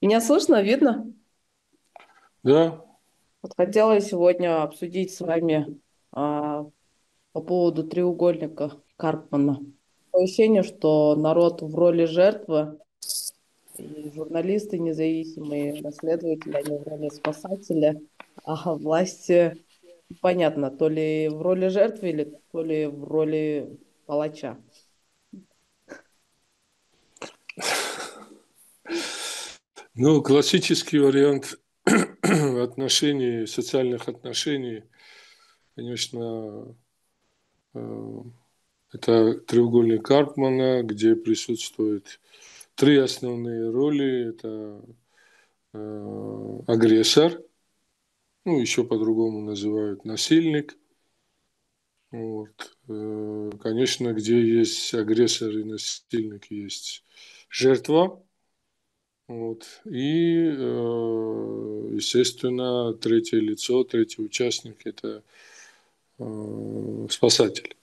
Меня слышно, видно? Да. Вот хотела сегодня обсудить с вами а, по поводу треугольника Карпмана. Ощущение, что народ в роли жертвы, и журналисты независимые, расследователи, они в роли спасателя, а власти, понятно, то ли в роли жертвы, или то ли в роли палача. Ну, классический вариант отношений, социальных отношений, конечно, э, это треугольник Карпмана, где присутствуют три основные роли. Это э, агрессор, ну, еще по-другому называют насильник. Вот. Э, конечно, где есть агрессор и насильник, есть жертва. Вот. И, э, естественно, третье лицо, третий участник – это э, спасатель.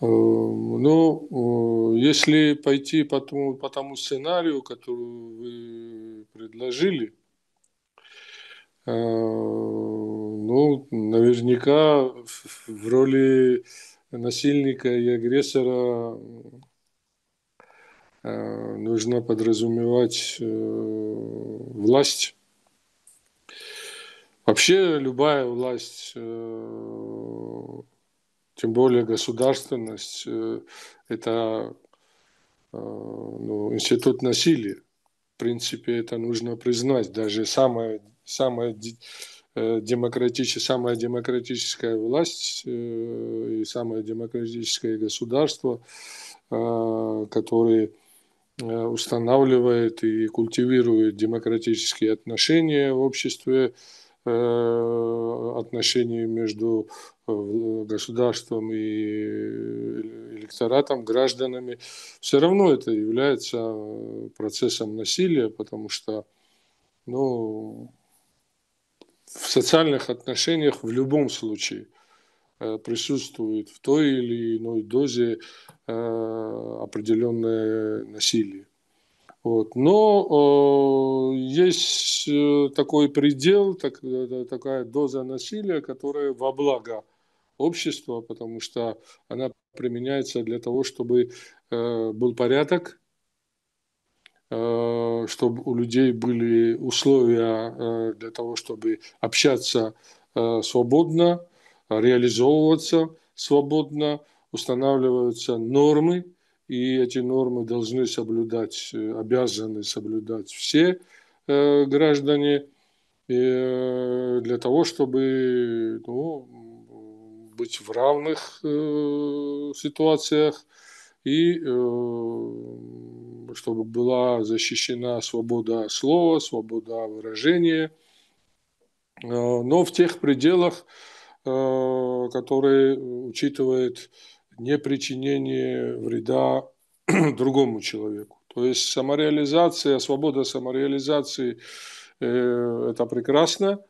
Э, Но ну, если пойти по тому, по тому сценарию, который вы предложили, ну, наверняка в роли насильника и агрессора нужно подразумевать э, власть. Вообще любая власть, э, тем более государственность, э, это ну, институт насилия. В принципе, это нужно признать. Даже самая, самая демократическая, самая демократическая власть и самое демократическое государство, которые Э, устанавливает и культивирует демократические отношения в обществе, э, отношения между э, государством и электоратом, гражданами, все равно это является процессом насилия, потому что ну, в социальных отношениях в любом случае Э, присутствует в той или иной дозе э, определенное насилие. Вот. Но э, есть э, такой предел, так, такая доза насилия, которая во благо общества, потому что она применяется для того, чтобы э, был порядок, э, чтобы у людей были условия э, для того, чтобы общаться э, свободно, реализовываться свободно, устанавливаются нормы, и эти нормы должны соблюдать, э, обязаны соблюдать все э, граждане э, для того, чтобы ну, быть в равных ситуациях и чтобы была защищена свобода слова, свобода выражения, но в тех пределах, Э, который учитывает непричинение вреда другому человеку. То есть самореализация, свобода самореализации э, – это прекрасно –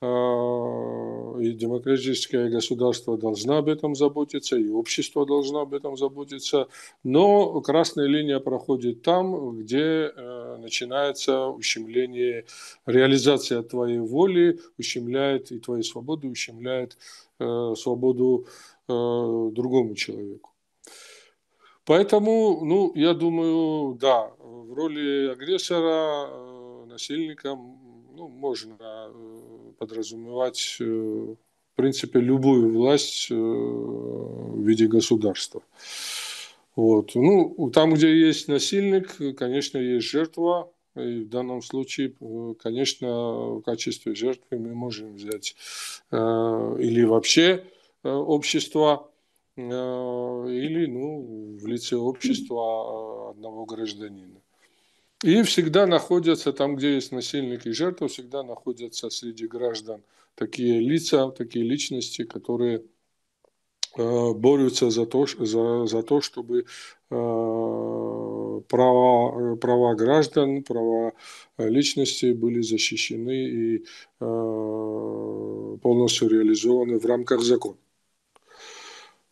а, и демократическое государство должно об этом заботиться, и общество должно об этом заботиться. Но красная линия проходит там, где э, начинается ущемление, реализация твоей воли ущемляет и твои свободы, ущемляет э, свободу э, другому человеку. Поэтому, ну, я думаю, да, в роли агрессора, насильника ну, можно э, подразумевать, э, в принципе, любую власть э, в виде государства. Вот. Ну, там, где есть насильник, конечно, есть жертва. И в данном случае, конечно, в качестве жертвы мы можем взять или вообще общество, или ну, в лице общества одного гражданина. И всегда находятся там, где есть насильники и жертвы, всегда находятся среди граждан такие лица, такие личности, которые э, борются за то, за, за то чтобы э, права, права граждан, права личности были защищены и э, полностью реализованы в рамках закона.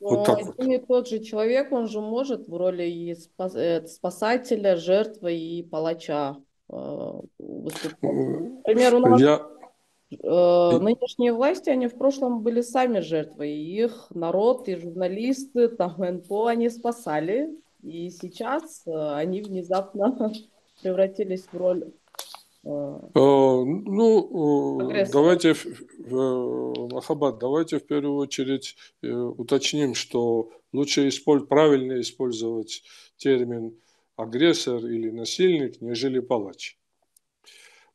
Вот так э, Один вот. и тот же человек, он же может в роли и э, спасателя, жертвы и палача э, выступать. Например, у нас Я... нынешние власти, они в прошлом были сами жертвы, их народ, и журналисты, там НПО, они спасали, и сейчас они внезапно превратились в роль а, ну, э, Прогресс. давайте, э, Махабад, давайте в первую очередь э, уточним, что лучше использ... правильно использовать термин агрессор или насильник, нежели палач.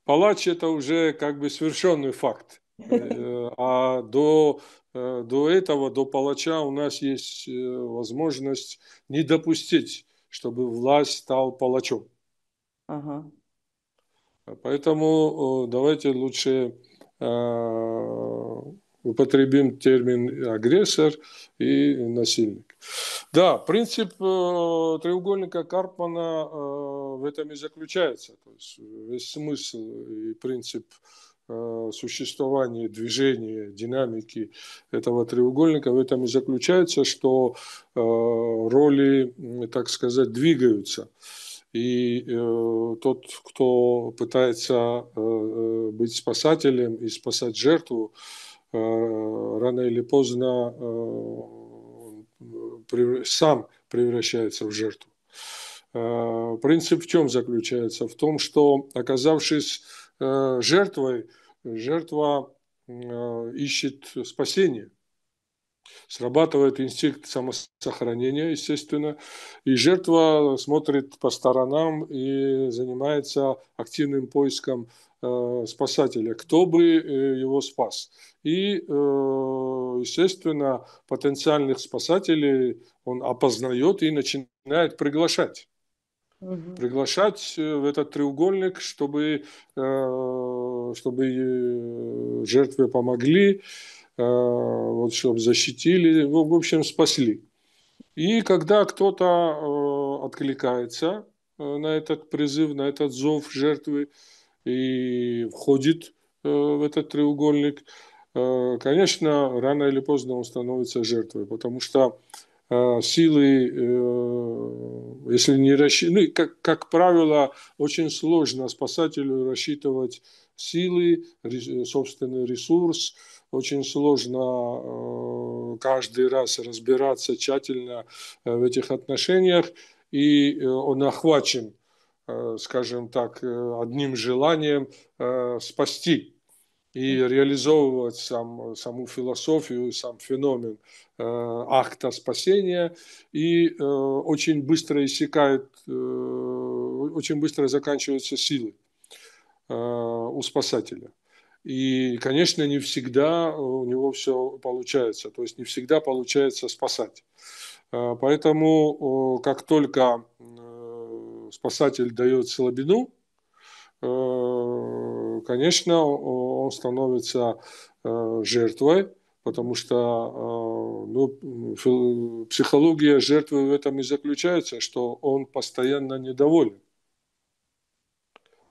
Палач – это уже как бы совершенный факт. А до, до этого, до палача у нас есть возможность не допустить, чтобы власть стал палачом. Ага. Поэтому э, давайте лучше э, употребим термин агрессор и насильник. Да, принцип э, треугольника Карпмана в этом и заключается. То есть весь смысл и принцип существования, движения, динамики этого треугольника в этом и заключается, что роли, так сказать, двигаются. И э, тот, кто пытается э, э, быть спасателем и спасать жертву, э, рано или поздно э, э превр... сам превращается в жертву. Э, принцип в чем заключается? В том, что оказавшись э, жертвой, жертва э, ищет спасение – Срабатывает инстинкт самосохранения, естественно, и жертва смотрит по сторонам и занимается активным поиском э, спасателя, кто бы э, его спас. И, э, естественно, потенциальных спасателей он опознает и начинает приглашать. Угу. Приглашать э, в этот треугольник, чтобы, э, чтобы э, жертве помогли. Э, вот, чтобы защитили, ну, в общем, спасли. И когда кто-то э, откликается э, на этот призыв, на этот зов жертвы и входит в этот треугольник, конечно, рано или поздно он становится жертвой, потому что силы, если не рассчитывать, ну, как, как правило, очень сложно спасателю рассчитывать силы, собственный ресурс, очень сложно э, каждый раз разбираться тщательно э, в этих отношениях, и э, он охвачен, скажем так, одним желанием спасти и реализовывать сам, саму философию, сам феномен э, акта спасения. И э, очень быстро иссякает, э, очень быстро заканчиваются силы э, у спасателя. И, конечно, не всегда э, у него все получается, то есть не всегда получается спасать. Э, поэтому, как только э, спасатель дает слабину, конечно, он становится жертвой, потому что ну, психология жертвы в этом и заключается, что он постоянно недоволен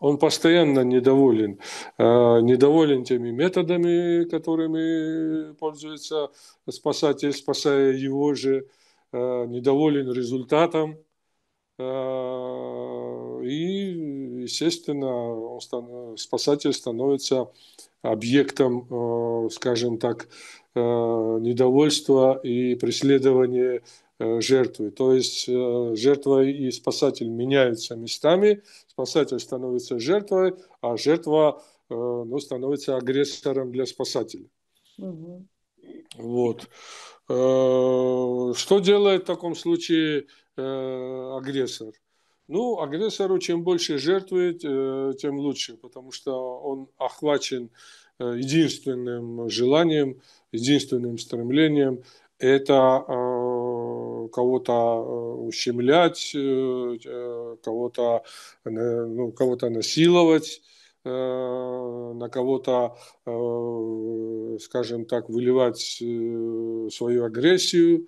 он постоянно недоволен. Э, недоволен теми методами, которыми пользуется спасатель, спасая его же. Э, недоволен результатом. Э, и, естественно, спасатель становится объектом, скажем так, недовольства и преследования Э, жертвы. То есть э, жертва и спасатель меняются местами, спасатель становится жертвой, а жертва э, ну, становится агрессором для спасателя. Угу. Вот. Что делает в таком случае агрессор? Ну, агрессору чем больше жертвует, тем лучше, потому что он охвачен единственным желанием, единственным стремлением это э, кого-то э, ущемлять, э, кого-то ну, кого насиловать, на кого-то, скажем так, выливать свою агрессию.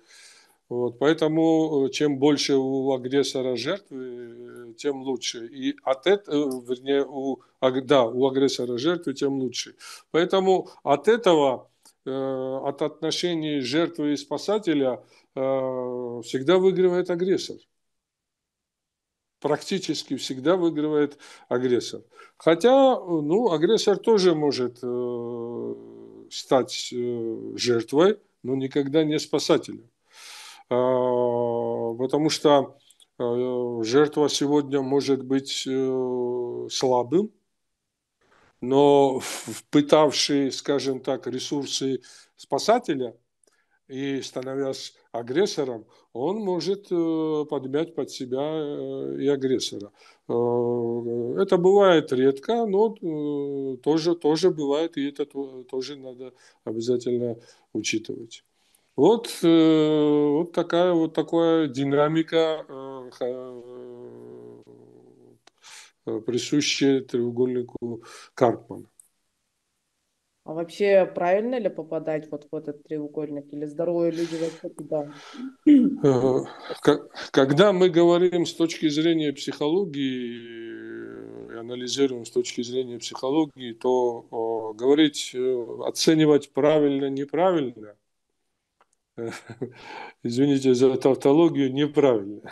Вот, поэтому чем больше у агрессора жертвы, тем лучше. И от этого, вернее, у, да, у агрессора жертвы, тем лучше. Поэтому от этого Э, от отношений жертвы и спасателя э, всегда выигрывает агрессор. Практически всегда выигрывает агрессор. Хотя, ну, агрессор тоже может э, стать жертвой, но никогда не спасателем. Потому что жертва сегодня может быть слабым, но впитавший, скажем так, ресурсы спасателя и становясь агрессором, он может э, подмять под себя э, и агрессора. Э, это бывает редко, но тоже, тоже бывает, и это тоже надо обязательно учитывать. Вот, вот, такая, вот такая динамика Э, присущие треугольнику Карпмана. А вообще правильно ли попадать вот в этот треугольник или здоровые люди вообще туда? Э, когда мы говорим с точки зрения психологии, э, и анализируем с точки зрения психологии, то говорить, оценивать правильно, неправильно, извините за тавтологию, неправильно.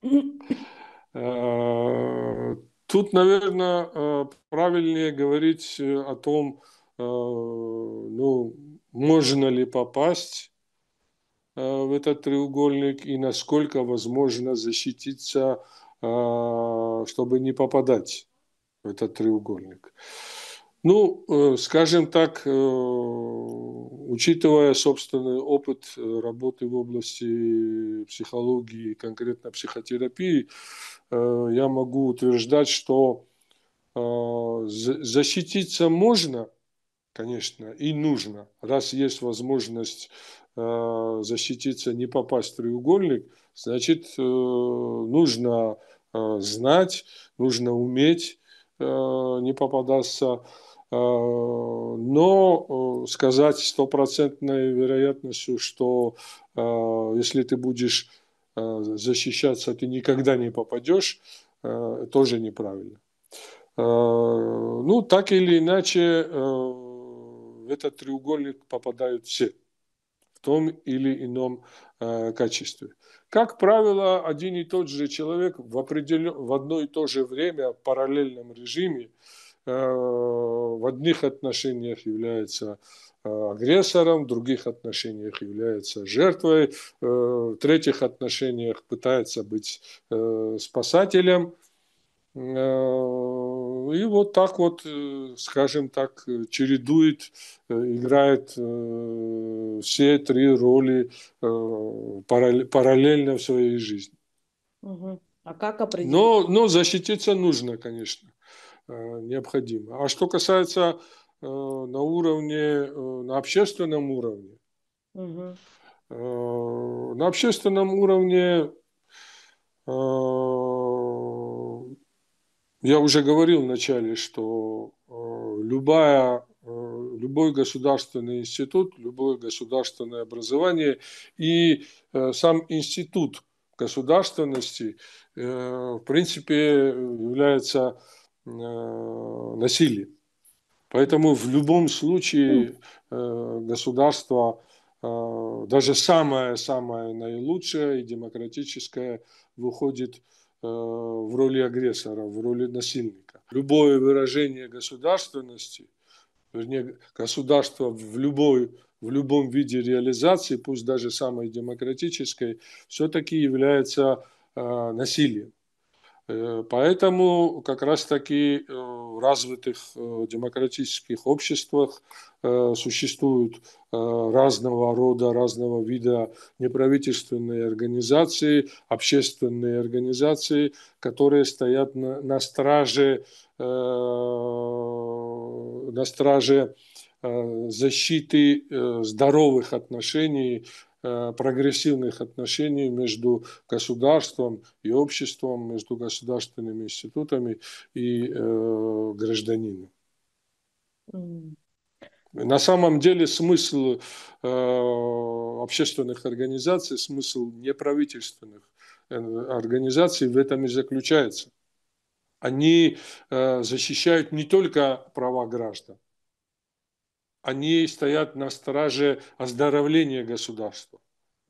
Э, тут, наверное, э, правильнее говорить э, о том, ну, можно ли попасть в этот треугольник и насколько возможно защититься, чтобы не попадать в этот треугольник. Ну, э, скажем так, э, учитывая собственный опыт э, работы в области психологии, конкретно психотерапии, я могу утверждать, что защититься можно, конечно, и нужно. Раз есть возможность защититься, не попасть в треугольник, значит, нужно знать, нужно уметь не попадаться а, но э, сказать стопроцентной вероятностью, что а, если ты будешь а, защищаться, ты никогда не попадешь, тоже неправильно. Ну, так или иначе, в этот треугольник попадают все в том или ином качестве. Как правило, один и тот же человек в, определен... в одно и то же время в параллельном режиме э, Э, в одних отношениях является э, агрессором, в других отношениях является жертвой, э, в третьих отношениях пытается быть спасателем. И вот так вот, скажем так, чередует, играет все три роли параллельно в своей жизни. А как определить? Но, но защититься нужно, конечно. Э, необходимо. А что касается э, на уровне, э, на общественном уровне, угу. на общественном уровне я уже говорил вначале, что любая, любой государственный институт, любое государственное образование и сам институт государственности, в принципе, является Э, насилие. Поэтому в любом случае ну. э, государство, э, даже самое-самое наилучшее и демократическое, выходит в роли агрессора, в роли насильника. Любое выражение государственности, вернее, государство в любой в любом виде реализации, пусть даже самой демократической, все-таки является насилием. Э, поэтому как раз-таки э, в развитых э, демократических обществах существуют разного рода, разного вида неправительственные организации, общественные организации, которые стоят на, на страже, на страже защиты здоровых отношений Э, прогрессивных отношений между государством и обществом, между государственными институтами и э, гражданином. Mm. На самом деле смысл э, общественных организаций, смысл неправительственных э, организаций в этом и заключается. Они э, защищают не только права граждан, они стоят на страже оздоровления государства,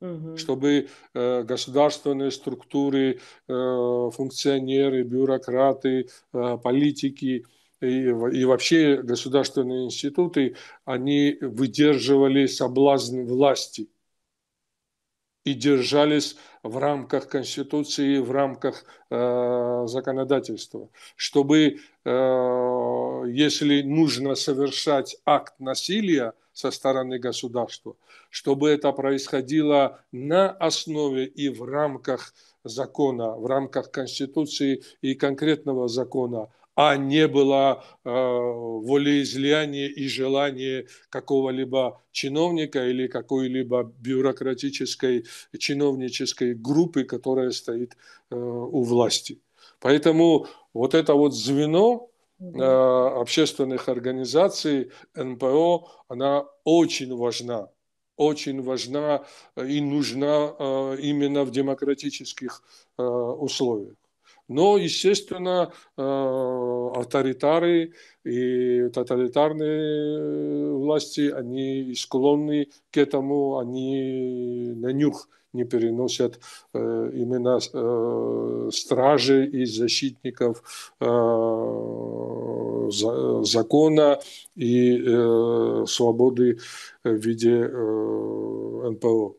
угу. чтобы э, государственные структуры, э, функционеры, бюрократы, э, политики и, и вообще государственные институты, они выдерживали соблазн власти – и держались в рамках Конституции, в рамках э, законодательства, чтобы, э, если нужно совершать акт насилия со стороны государства, чтобы это происходило на основе и в рамках закона, в рамках Конституции и конкретного закона, а не было э, волеизлияния и желания какого-либо чиновника или какой-либо бюрократической чиновнической группы, которая стоит э, у власти. Поэтому вот это вот звено э, общественных организаций, НПО, она очень важна очень важна э, и нужна э, именно в демократических э, условиях. Но, естественно, э, авторитары и тоталитарные э, власти, они склонны к этому, они на нюх не переносят э, именно имена стражи и защитников закона и свободы в виде НПО.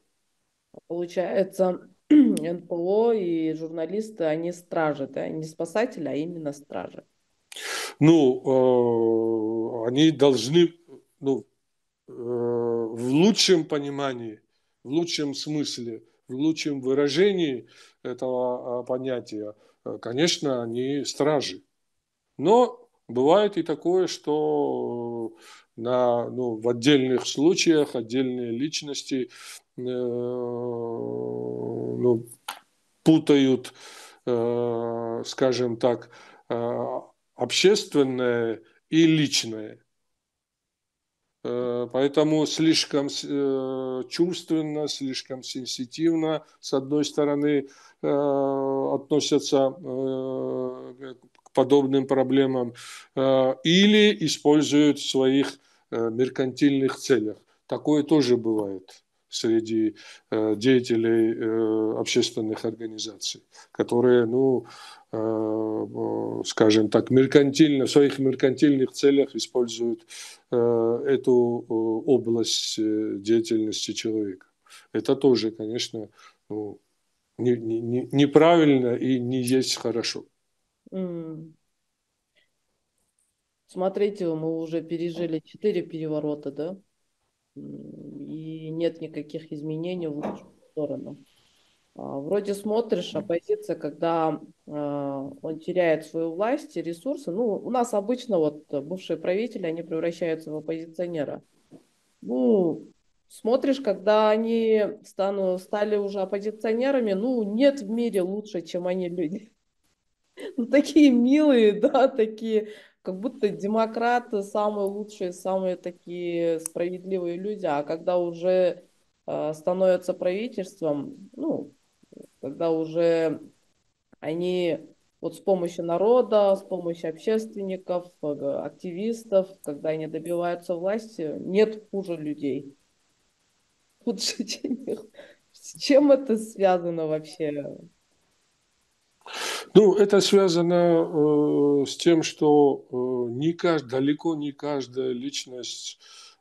Получается, НПО и журналисты, они стражи, да, не спасатели, а именно стражи. Ну, э, они должны, ну, э, в лучшем понимании, в лучшем смысле, в лучшем выражении этого э, понятия, э, конечно, они стражи. Но бывает и такое, что на, ну, в отдельных случаях отдельные личности Э, ну, путают, э, скажем так, э, общественное и личное. Поэтому слишком чувственно, слишком сенситивно, с одной стороны, относятся к подобным проблемам или используют в своих меркантильных целях. Такое тоже бывает среди э, деятелей э, общественных организаций, которые, ну, э, скажем так, меркантильно, в своих меркантильных целях используют эту область деятельности человека. Это тоже, конечно, ну, не, не, неправильно и не есть хорошо. Mm. Смотрите, мы уже пережили четыре переворота, да? нет никаких изменений в лучшую сторону. А, вроде смотришь, оппозиция, когда а, он теряет свою власть, ресурсы, ну, у нас обычно вот бывшие правители, они превращаются в оппозиционера. Ну, смотришь, когда они стану, стали уже оппозиционерами, ну, нет в мире лучше, чем они люди. Ну, такие милые, да, такие как будто демократы самые лучшие, самые такие справедливые люди, а когда уже э, становятся правительством, ну, когда уже они вот с помощью народа, с помощью общественников, э, активистов, когда они добиваются власти, нет хуже людей. Худше, чем их. С чем это связано вообще? Ну, это связано э, с тем, что э, не кажд, далеко не каждая личность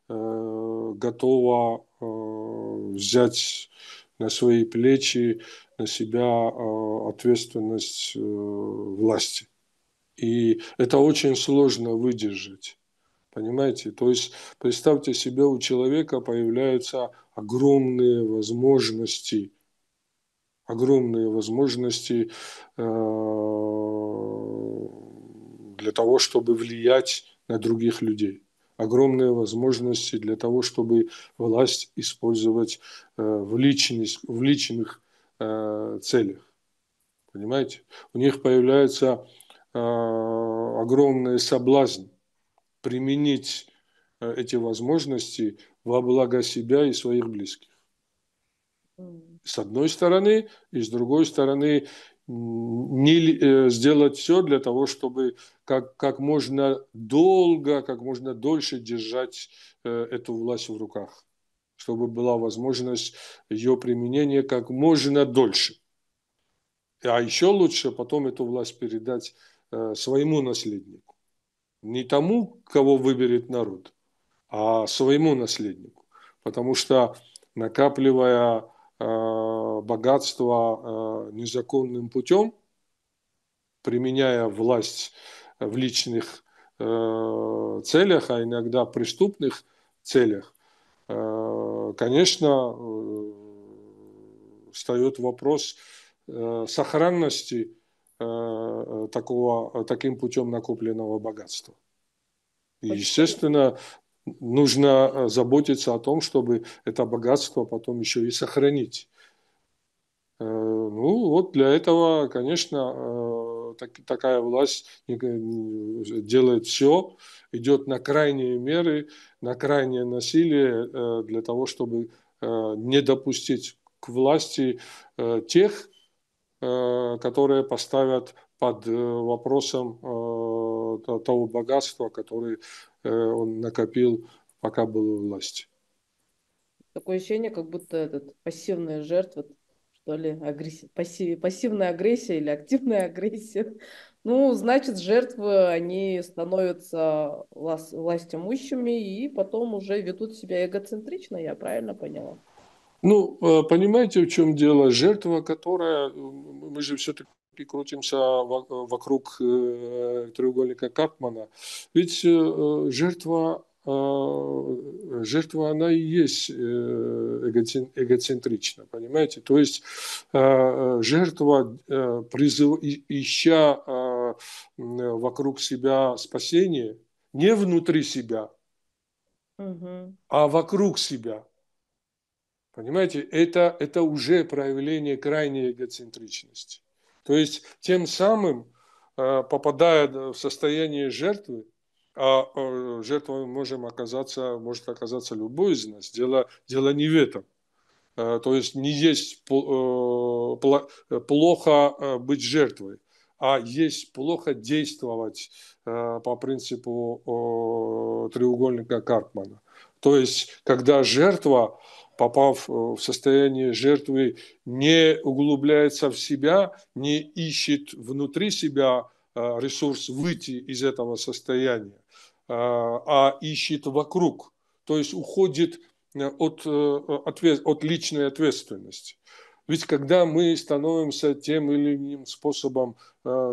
э, готова э, взять на свои плечи, на себя э, ответственность э, власти. И это очень сложно выдержать. Понимаете? То есть представьте себе, у человека появляются огромные возможности – огромные возможности э, для того, чтобы влиять на других людей огромные возможности для того, чтобы власть использовать э, в, личность, в личных э, целях. Понимаете? У них появляется огромный соблазн применить эти возможности во благо себя и своих близких с одной стороны, и с другой стороны не, э, сделать все для того, чтобы как, как можно долго, как можно дольше держать э, эту власть в руках, чтобы была возможность ее применения как можно дольше. А еще лучше потом эту власть передать э, своему наследнику. Не тому, кого выберет народ, а своему наследнику. Потому что накапливая Э, богатство э, незаконным путем, применяя власть в личных э, целях, а иногда преступных целях, конечно, встает вопрос сохранности такого, таким путем накопленного богатства. И, естественно, нужно э, заботиться о том, чтобы это богатство потом еще и сохранить. Э, ну, вот для этого, конечно, э, так, такая власть делает все, идет на крайние меры, на крайнее насилие для того, чтобы не допустить к власти тех, которые поставят под вопросом того богатства, которое Э, он накопил, пока был у власти. Такое ощущение, как будто этот, пассивная жертва, что ли, агрессия, пассив, пассивная агрессия или активная агрессия. Ну, значит, жертвы, они становятся власть, власть имущими и потом уже ведут себя эгоцентрично, я правильно поняла? Ну, э, понимаете, в чем дело? Жертва, которая, мы же все-таки и крутимся вокруг э, треугольника Карпмана. Ведь э, жертва э, жертва она и есть эгоцентрична, понимаете? То есть жертва, призыв, ища вокруг себя спасение, не внутри себя, угу. а вокруг себя. Понимаете, это, это уже проявление крайней эгоцентричности. То есть тем самым э, попадая в состояние жертвы, а э, жертвой можем оказаться, может оказаться любой из нас, дело, дело не в этом. Э, то есть не есть плохо быть жертвой, а есть плохо действовать по принципу треугольника Карпмана. То есть, когда жертва попав э, в состояние жертвы, не углубляется в себя, не ищет внутри себя э, ресурс выйти из этого состояния, э, а ищет вокруг, то есть уходит от, от личной ответственности. Ведь когда мы становимся тем или иным способом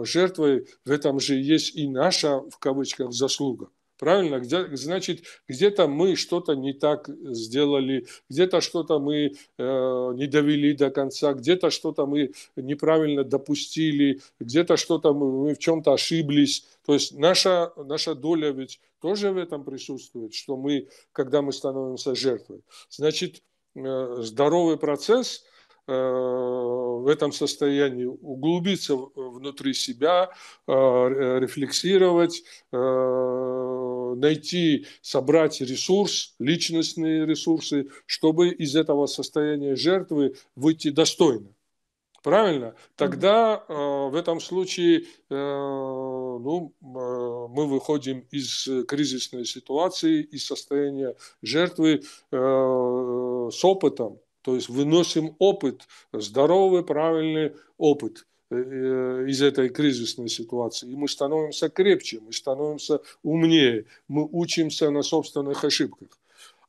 жертвой, в этом же есть и наша, в кавычках, заслуга – правильно? Где, значит, где-то мы что-то не так сделали, где-то что-то мы э, не довели до конца, где-то что-то мы неправильно допустили, где-то что-то мы, мы в чем-то ошиблись. То есть наша, наша доля ведь тоже в этом присутствует, что мы, когда мы становимся жертвой. Значит, э, здоровый процесс э, – в этом состоянии углубиться внутри себя, э, рефлексировать, э, найти, собрать ресурс, личностные ресурсы, чтобы из этого состояния жертвы выйти достойно. Правильно? Тогда э, в этом случае э, ну, э, мы выходим из кризисной ситуации, из состояния жертвы э, с опытом. То есть выносим опыт, здоровый, правильный опыт. Э, э, из этой кризисной ситуации. И мы становимся крепче, мы становимся умнее, мы учимся на собственных ошибках.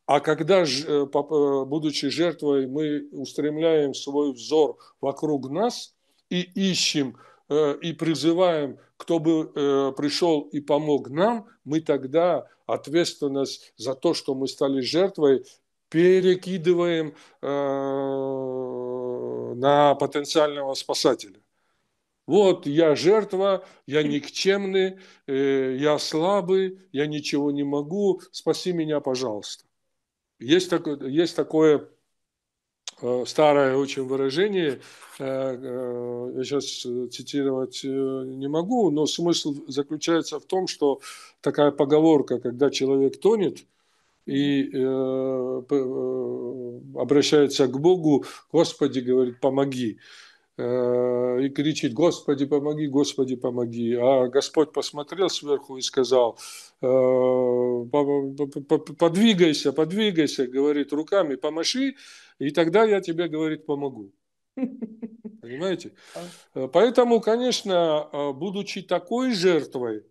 А когда, э, будучи жертвой, мы устремляем свой взор вокруг нас и ищем и призываем, кто бы пришел и помог нам, мы тогда ответственность за то, что мы стали жертвой, перекидываем на потенциального спасателя. Вот я жертва, я никчемный, э, я слабый, я ничего не могу, спаси меня, пожалуйста. Есть такое, есть такое э, старое очень выражение, э, я сейчас цитировать не могу, но смысл заключается в том, что такая поговорка, когда человек тонет, и обращается к Богу, Господи, говорит, помоги. Э, и кричит «Господи, помоги, Господи, помоги». А Господь посмотрел сверху и сказал «Э, «Подвигайся, подвигайся», говорит, руками помаши, и тогда я тебе, говорит, помогу. Понимаете? Э, поэтому, конечно, будучи такой жертвой,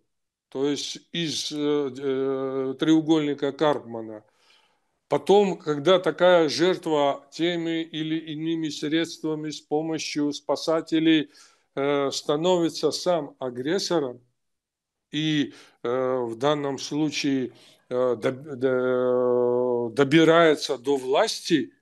то есть из треугольника Карпмана – Потом, когда такая жертва теми или иными средствами с помощью спасателей э, становится сам агрессором, и э, в данном случае э, добирается до власти,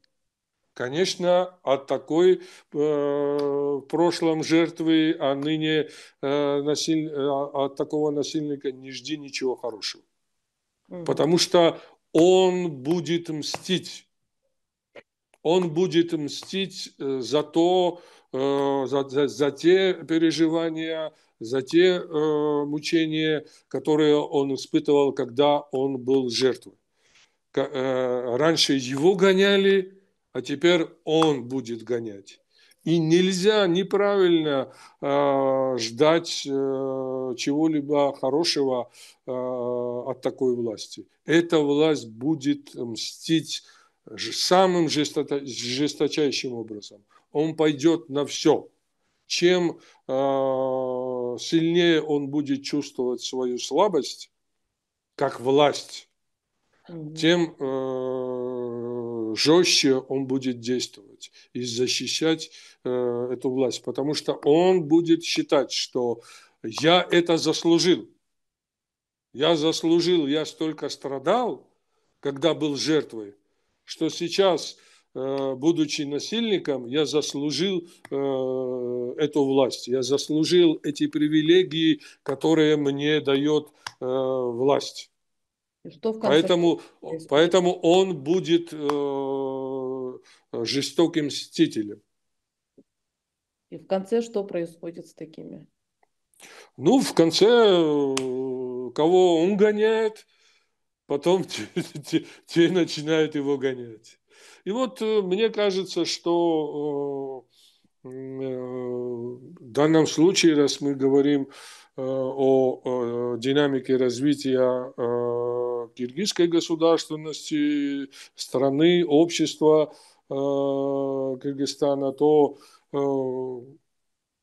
конечно, от такой э, в прошлом жертвы, а ныне э, насиль... Э, от такого насильника не жди ничего хорошего. Потому что он будет мстить. Он будет мстить э, за то, э, за, за, за те переживания, за те э, мучения, которые он испытывал, когда он был жертвой. К, э, раньше его гоняли, а теперь он будет гонять. И нельзя неправильно э, ждать э, чего-либо хорошего э, от такой власти. Эта власть будет мстить самым жестота- жесточайшим образом. Он пойдет на все. Чем э, сильнее он будет чувствовать свою слабость, как власть, тем э, жестче он будет действовать и защищать э, эту власть, потому что он будет считать, что я это заслужил. Я заслужил, я столько страдал, когда был жертвой, что сейчас, э, будучи насильником, я заслужил э, эту власть, я заслужил эти привилегии, которые мне дает власть. Что в конце поэтому, э, происходит? поэтому он будет э, э, жестоким мстителем. И в конце что происходит с такими? Ну, в конце э, кого он гоняет, потом те, те, те начинают его гонять. И вот мне кажется, что в данном случае, раз мы говорим о, динамике развития киргизской государственности, страны, общества э, Кыргызстана, то э,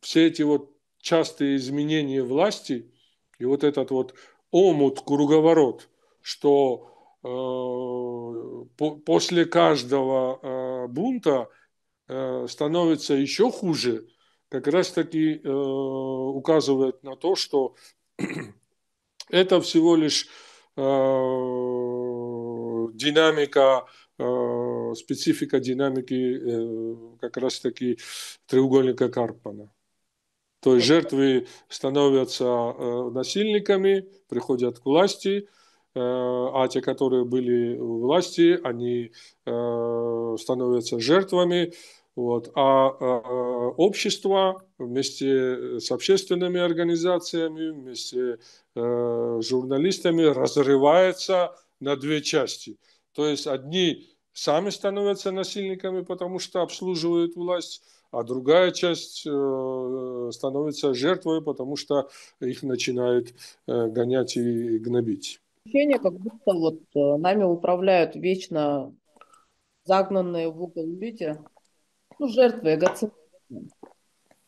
все эти вот частые изменения власти и вот этот вот омут, круговорот, что э, после каждого бунта становится еще хуже, как раз таки указывает на то, что это всего лишь Э, динамика, э, специфика динамики э, как раз-таки треугольника Карпана. То есть жертвы становятся насильниками, приходят к власти, а те, которые были у власти, они становятся жертвами, вот. А, а, общество вместе с общественными организациями, вместе э, с журналистами разрывается на две части. То есть одни сами становятся насильниками, потому что обслуживают власть, а другая часть э, становится жертвой, потому что их начинают э, гонять и гнобить. Ощущение, как будто вот нами управляют вечно загнанные в угол люди, ну, жертвы эгоцентризма.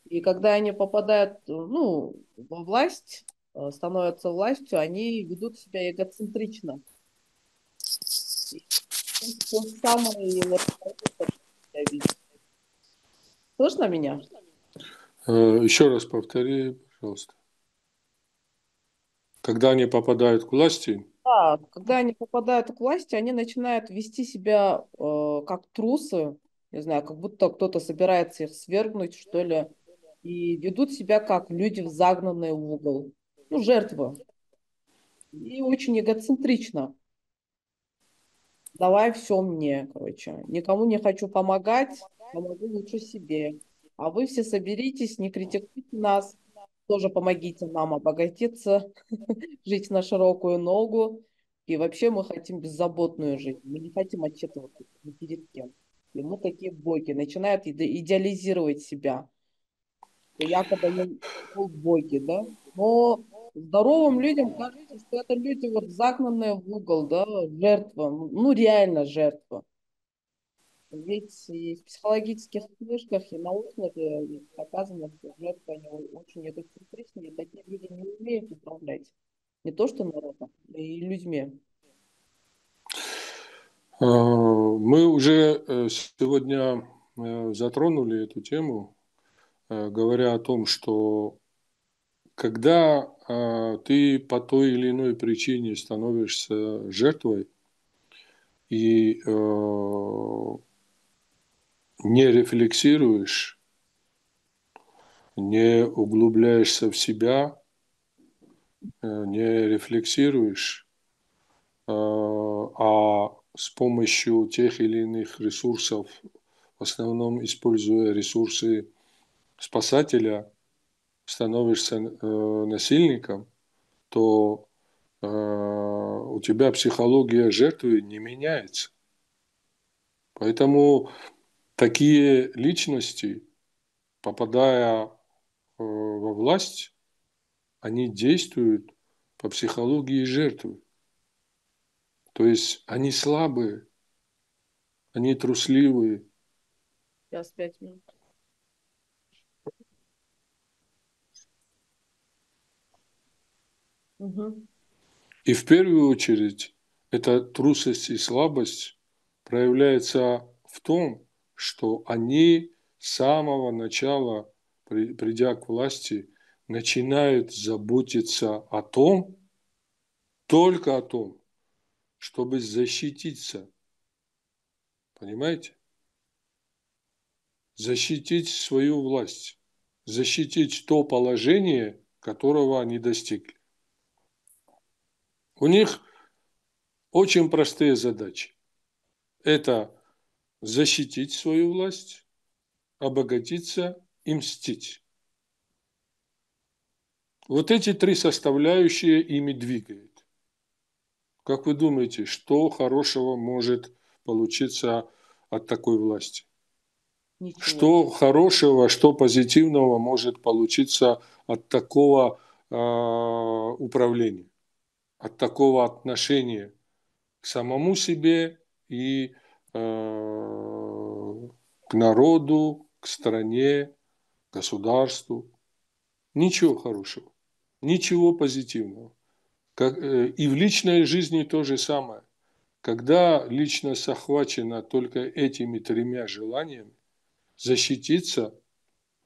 И когда они попадают ну, во власть, э, становятся властью, они ведут себя эгоцентрично. И самое вот, я вижу. Слышно меня? Э, Еще раз повтори, пожалуйста. Когда они попадают к власти? Да, когда они попадают к власти, они начинают вести себя э, как трусы, не знаю, как будто кто-то собирается их свергнуть, что ли, и ведут себя как люди, загнанные в угол, ну, жертвы. И очень эгоцентрично. Давай все мне, короче. Никому не хочу помогать, помогу лучше себе. А вы все соберитесь, не критикуйте нас, тоже помогите нам обогатиться, жить на широкую ногу. И вообще мы хотим беззаботную жизнь. Мы не хотим отчитываться перед кем и такие боги, начинают идеализировать себя. И якобы они боги, да? Но здоровым людям кажется, что это люди вот загнанные в угол, да, жертва, ну реально жертва. Ведь и в психологических книжках и на научных показано, что жертвы они очень идут и такие люди не умеют управлять не то что народом, но и людьми. А, мы уже э, сегодня э, затронули эту тему, э, говоря о том, что когда а, ты по той или иной причине становишься жертвой и не рефлексируешь, не углубляешься в себя, не рефлексируешь, а с помощью тех или иных ресурсов, в основном используя ресурсы спасателя, становишься э, насильником, то э, у тебя психология жертвы не меняется. Поэтому такие личности, попадая э, во власть, они действуют по психологии жертвы. То есть они слабые, они трусливые. Сейчас пять минут. Угу. И в первую очередь эта трусость и слабость проявляется в том, что они с самого начала, придя к власти, начинают заботиться о том, только о том, чтобы защититься. Понимаете? Защитить свою власть, защитить то положение, которого они достигли. У них очень простые задачи. Это защитить свою власть, обогатиться и мстить. Вот эти три составляющие ими двигают. Как вы думаете, что хорошего может получиться от такой власти? Ничего. Что хорошего, что позитивного может получиться от такого э, управления, от такого отношения к самому себе и э, к народу, к стране, государству? Ничего хорошего, ничего позитивного. Как, э, и в личной жизни то же самое. Когда личность охвачена только этими тремя желаниями, защититься,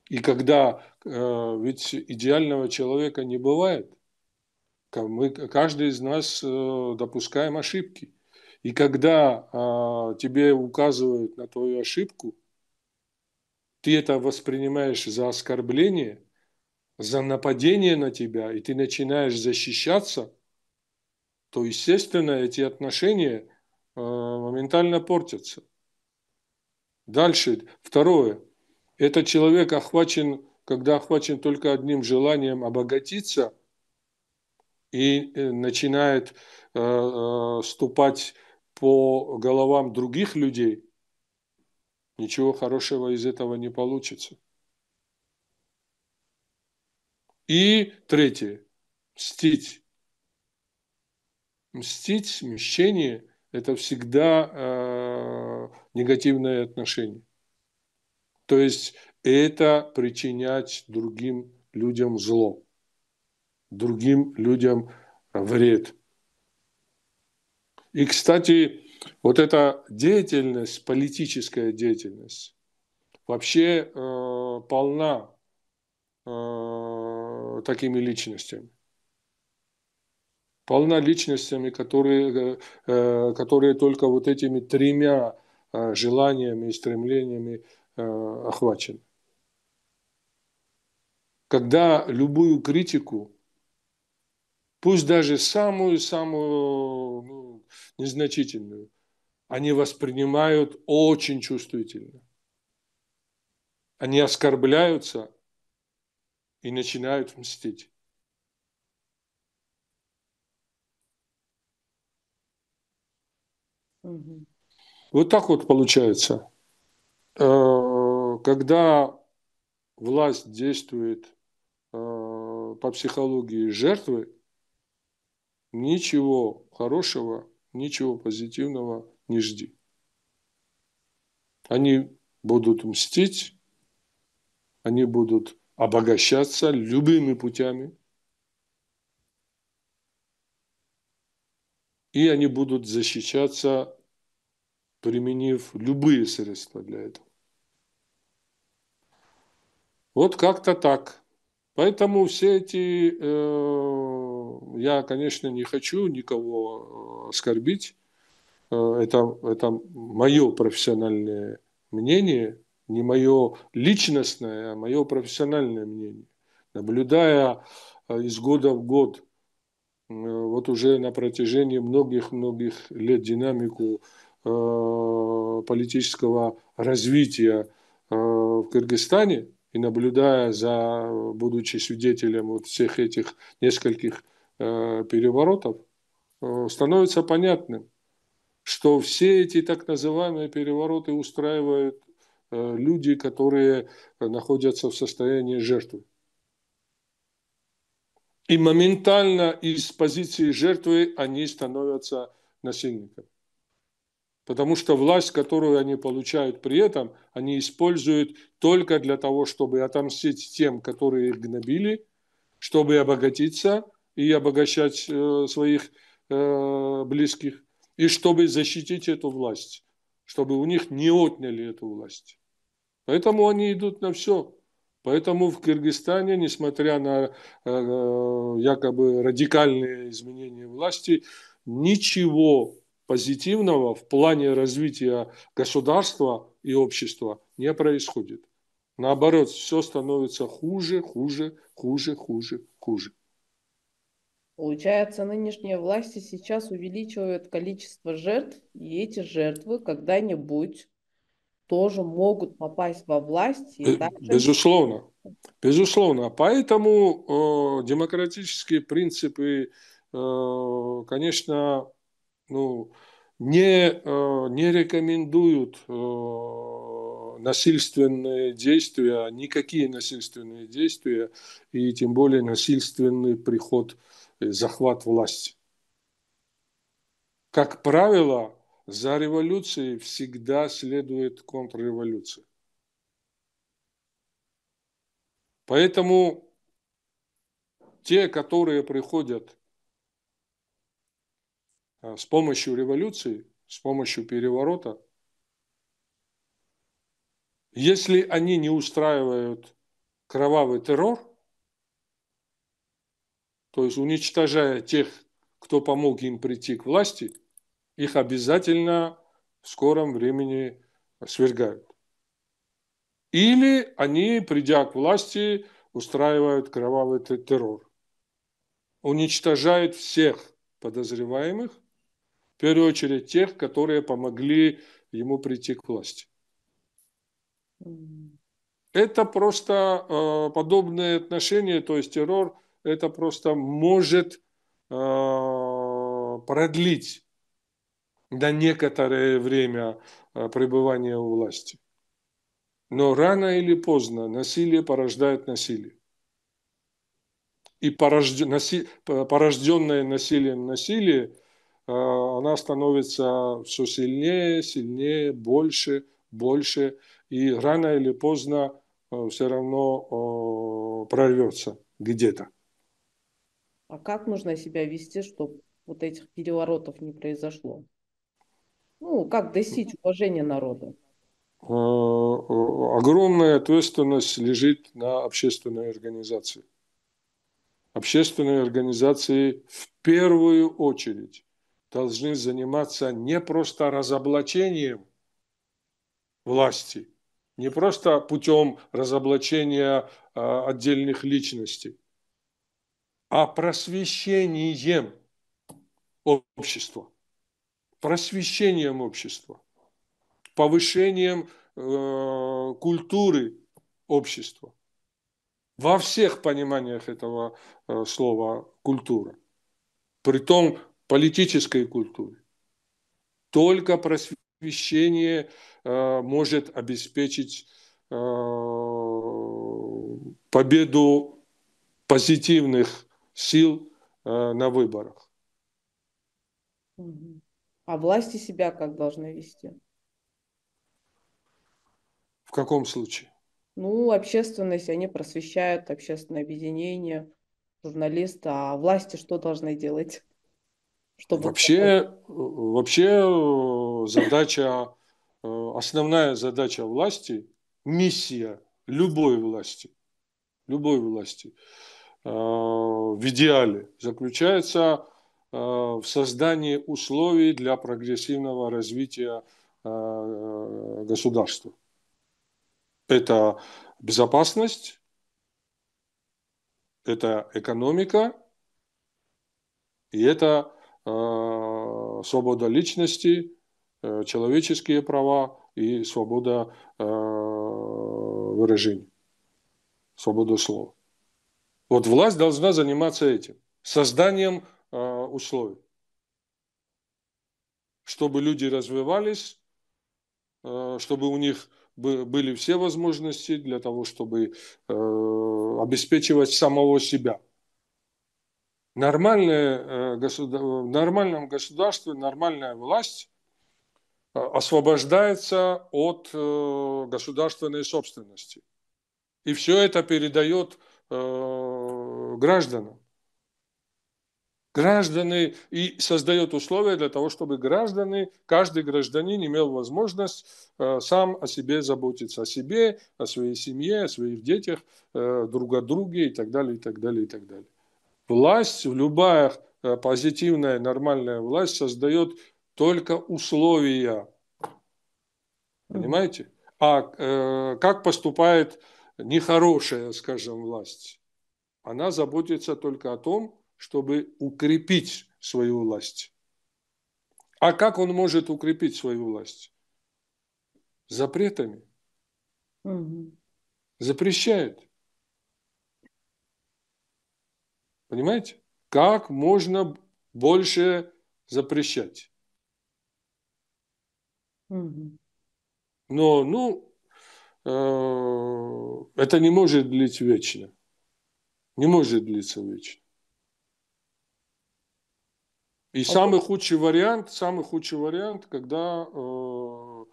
и когда э, ведь идеального человека не бывает, мы, каждый из нас э, допускаем ошибки. И когда э, тебе указывают на твою ошибку, ты это воспринимаешь за оскорбление, за нападение на тебя, и ты начинаешь защищаться, то, естественно, эти отношения э, моментально портятся. Дальше, второе. Этот человек охвачен, когда охвачен только одним желанием обогатиться и э, начинает э, ступать по головам других людей, ничего хорошего из этого не получится. И третье. Мстить мстить, мщение – это всегда э, негативное отношение. То есть это причинять другим людям зло, другим людям вред. И, кстати, вот эта деятельность, политическая деятельность, вообще э, полна э, такими личностями полна личностями, которые, э, э, которые только вот этими тремя э, желаниями и стремлениями охвачены. Когда любую критику, пусть даже самую-самую ну, незначительную, они воспринимают очень чувствительно. Они оскорбляются и начинают мстить. Угу. Вот так вот получается. Э, когда власть действует э, по психологии жертвы, ничего хорошего, ничего позитивного не жди. Они будут мстить, они будут обогащаться любыми путями – и они будут защищаться, применив любые средства для этого. Вот как-то так. Поэтому все эти, э, я, конечно, не хочу никого э, оскорбить. Э, это, это мое профессиональное мнение, не мое личностное, а мое профессиональное мнение. Наблюдая э, из года в год Э, вот уже на протяжении многих-многих лет динамику э, политического развития э, в Кыргызстане и наблюдая за, будучи свидетелем вот всех этих нескольких переворотов, становится понятным, что все эти так называемые перевороты устраивают люди, которые находятся в состоянии жертвы. И моментально из позиции жертвы они становятся насильниками. Потому что власть, которую они получают при этом, они используют только для того, чтобы отомстить тем, которые их гнобили, чтобы обогатиться и обогащать э, своих э, близких, и чтобы защитить эту власть, чтобы у них не отняли эту власть. Поэтому они идут на все. Поэтому в Кыргызстане, несмотря на э, якобы радикальные изменения власти, ничего позитивного в плане развития государства и общества не происходит. Наоборот, все становится хуже, хуже, хуже, хуже, хуже. Получается, нынешние власти сейчас увеличивают количество жертв, и эти жертвы когда-нибудь тоже могут попасть во власть. И э, также... Безусловно. Безусловно. Поэтому э, демократические принципы, э, конечно, ну, не, э, не рекомендуют э, насильственные действия, никакие насильственные действия, и тем более насильственный приход, э, захват власти. Как правило, за революцией всегда следует контрреволюция. Поэтому те, которые приходят а, с помощью революции, с помощью переворота, если они не устраивают кровавый террор, то есть уничтожая тех, кто помог им прийти к власти – их обязательно в скором времени свергают. Или они, придя к власти, устраивают кровавый террор. Уничтожают всех подозреваемых, в первую очередь тех, которые помогли ему прийти к власти. Это просто э, подобные отношения, то есть террор, это просто может э, продлить на некоторое время э, пребывания у власти. Но рано или поздно насилие порождает насилие. И порожденное насилием насилие, э, она становится все сильнее, сильнее, больше, больше. И рано или поздно э, все равно прорвется где-то. А как нужно себя вести, чтобы вот этих переворотов не произошло? Ну, как достичь уважения народа? Э, э, огромная ответственность лежит на общественной организации. Общественные организации в первую очередь должны заниматься не просто разоблачением власти, не просто путем разоблачения э, отдельных личностей, а просвещением общества просвещением общества, повышением э, культуры общества. Во всех пониманиях этого э, слова культура. при том политической культуры. Только просвещение э, может обеспечить э, победу позитивных сил э, на выборах. Mm-hmm. А власти себя как должны вести? В каком случае? Ну, общественность, они просвещают общественное объединение, журналисты, а власти что должны делать? Чтобы вообще, такой... Э, вообще э, задача, э, основная задача власти, миссия любой власти, любой власти в идеале заключается Э, в создании условий для прогрессивного развития э, государства. Это безопасность, это экономика и это э, свобода личности, э, человеческие права и свобода э, выражения, свобода слова. Вот власть должна заниматься этим, созданием а, условий. Чтобы люди развивались, а, чтобы у них были все возможности для того, чтобы э, обеспечивать самого себя. Нормальное, э, в нормальном государстве нормальная власть э, освобождается от государственной собственности. И все это передает гражданам гражданы и создает условия для того, чтобы граждане, каждый гражданин имел возможность э, сам о себе заботиться, о себе, о своей семье, о своих детях, э, друг о друге и так далее, и так далее, и так далее. Власть, любая э, позитивная, нормальная власть создает только условия. Понимаете? А э, как поступает нехорошая, скажем, власть? Она заботится только о том, чтобы укрепить свою власть. А как он может укрепить свою власть? Запретами. Угу. Запрещает. Понимаете? Как можно больше запрещать? Угу. Но, ну, э, это не может длить вечно. Не может длиться вечно. И okay. А самый худший вариант, самый худший вариант, когда э,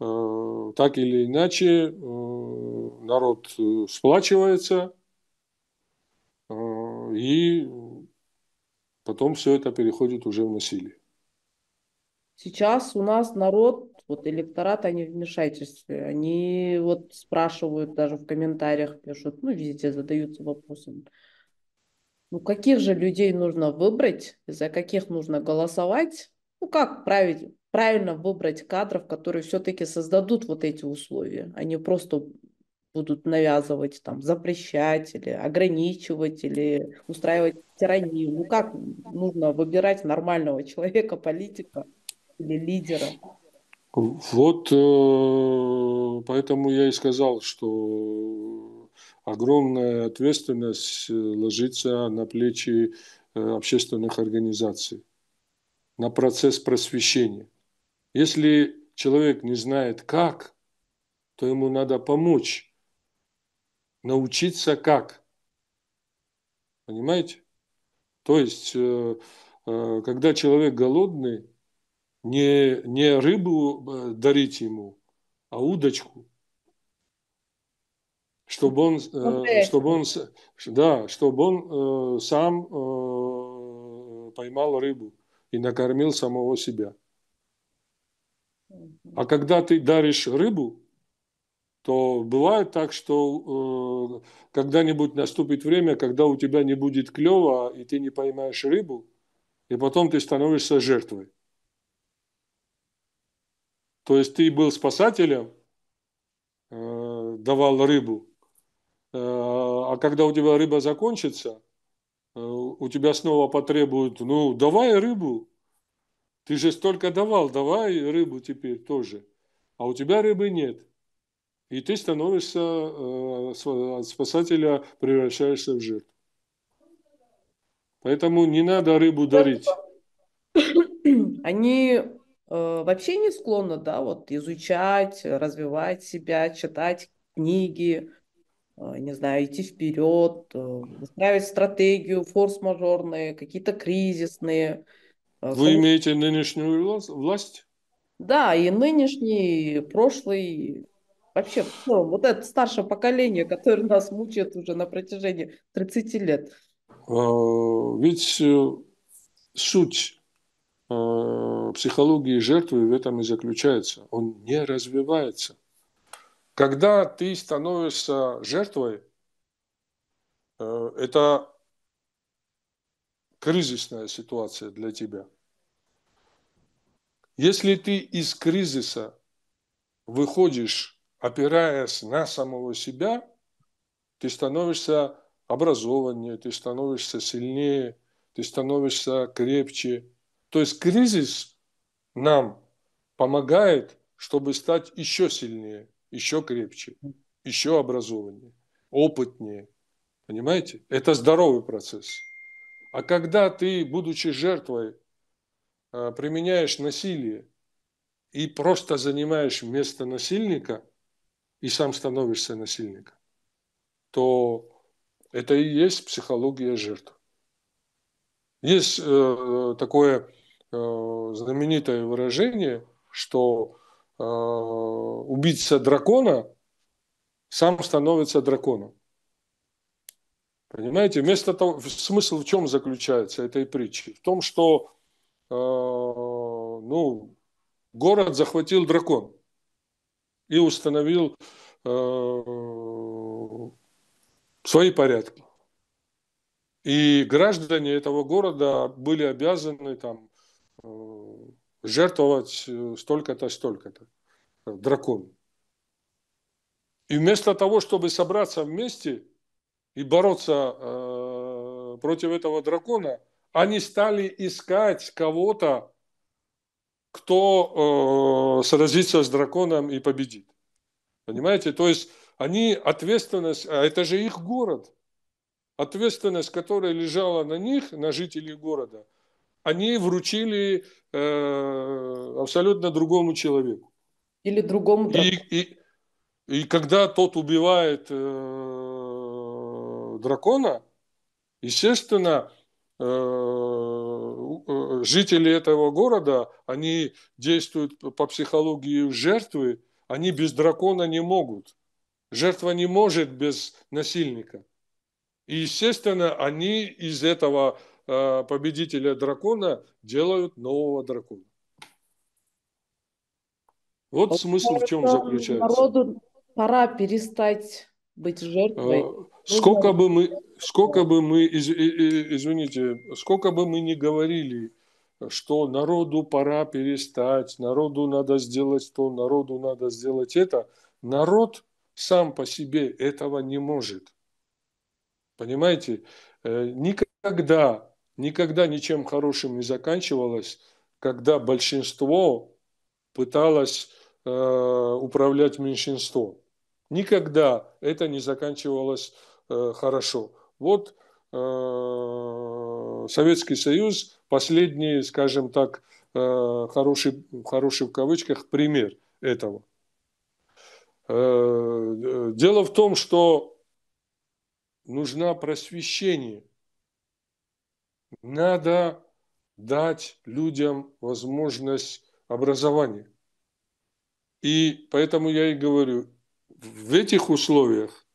э, так или иначе э, народ э, сплачивается э, и потом все это переходит уже в насилие. Сейчас у нас народ, вот электорат, они в вмешательстве. Они вот спрашивают даже в комментариях, пишут, ну, видите, задаются вопросом. Ну, каких же людей нужно выбрать, за каких нужно голосовать? Ну, как править, правильно выбрать кадров, которые все-таки создадут вот эти условия, а не просто будут навязывать, там, запрещать или ограничивать, или устраивать тиранию. Ну, как нужно выбирать нормального человека, политика или лидера? Вот э, поэтому я и сказал, что огромная ответственность э, ложится на плечи э, общественных организаций, на процесс просвещения. Если человек не знает как, то ему надо помочь научиться как. Понимаете? То есть, э, когда человек голодный, не, не рыбу дарить ему, а удочку – чтобы он, э, чтобы он, да, чтобы он э, сам э, поймал рыбу и накормил самого себя. А когда ты даришь рыбу, то бывает так, что э, когда-нибудь наступит время, когда у тебя не будет клева, и ты не поймаешь рыбу, и потом ты становишься жертвой. То есть ты был спасателем, э, давал рыбу, Э, а когда у тебя рыба закончится, э, у тебя снова потребуют, ну, давай рыбу. Ты же столько давал, давай рыбу теперь тоже. А у тебя рыбы нет. И ты становишься э, от спасателя, превращаешься в жертву. Поэтому не надо рыбу дарить. Они э, вообще не склонны, да, вот изучать, развивать себя, читать книги, Э, не знаю, идти вперед, э, выстраивать стратегию, форс-мажорные, какие-то кризисные. Э, Вы Сам... имеете нынешнюю власть? Да, и нынешний, и прошлый. Вообще, ну, вот это старшее поколение, которое нас мучает уже на протяжении 30 лет. А, ведь суть психологии жертвы в этом и заключается. Он не развивается. Когда ты становишься жертвой, э, это кризисная ситуация для тебя. Если ты из кризиса выходишь, опираясь на самого себя, ты становишься образованнее, ты становишься сильнее, ты становишься крепче. То есть кризис нам помогает, чтобы стать еще сильнее еще крепче, еще образованнее, опытнее. Понимаете? Это здоровый процесс. А когда ты, будучи жертвой, э, применяешь насилие и просто занимаешь место насильника и сам становишься насильником, то это и есть психология жертв. Есть э, такое э, знаменитое выражение, что Э, убийца дракона сам становится драконом. Понимаете, вместо того, смысл в чем заключается этой притчи? В том, что э, ну, город захватил дракон и установил э, свои порядки. И граждане этого города были обязаны там э, жертвовать э, столько-то, столько-то дракон. И вместо того, чтобы собраться вместе и бороться э, против этого дракона, они стали искать кого-то, кто э, сразится с драконом и победит. Понимаете? То есть они ответственность, а это же их город, ответственность, которая лежала на них, на жителей города, они вручили э, абсолютно другому человеку. Или другому дракону. И, и, и когда тот убивает э, дракона, естественно, э, э жители этого города, они действуют по психологии жертвы, они без дракона не могут. Жертва не может без насильника. И, естественно, они из этого э, победителя дракона делают нового дракона. Вот Потому смысл в чем заключается. Народу пора перестать быть жертвой. А, сколько бы мы, сколько бы мы, извините, сколько бы мы ни говорили, что народу пора перестать, народу надо сделать то, народу надо сделать это, народ сам по себе этого не может. Понимаете, э, никогда, никогда ничем хорошим не заканчивалось, когда большинство пыталось Э, управлять меньшинством. Никогда это не заканчивалось э, хорошо. Вот э, Советский Союз последний, скажем так, хороший, хороший в кавычках пример этого. дело в том, что нужна просвещение. Надо дать людям возможность образования. И поэтому я и говорю, в этих условиях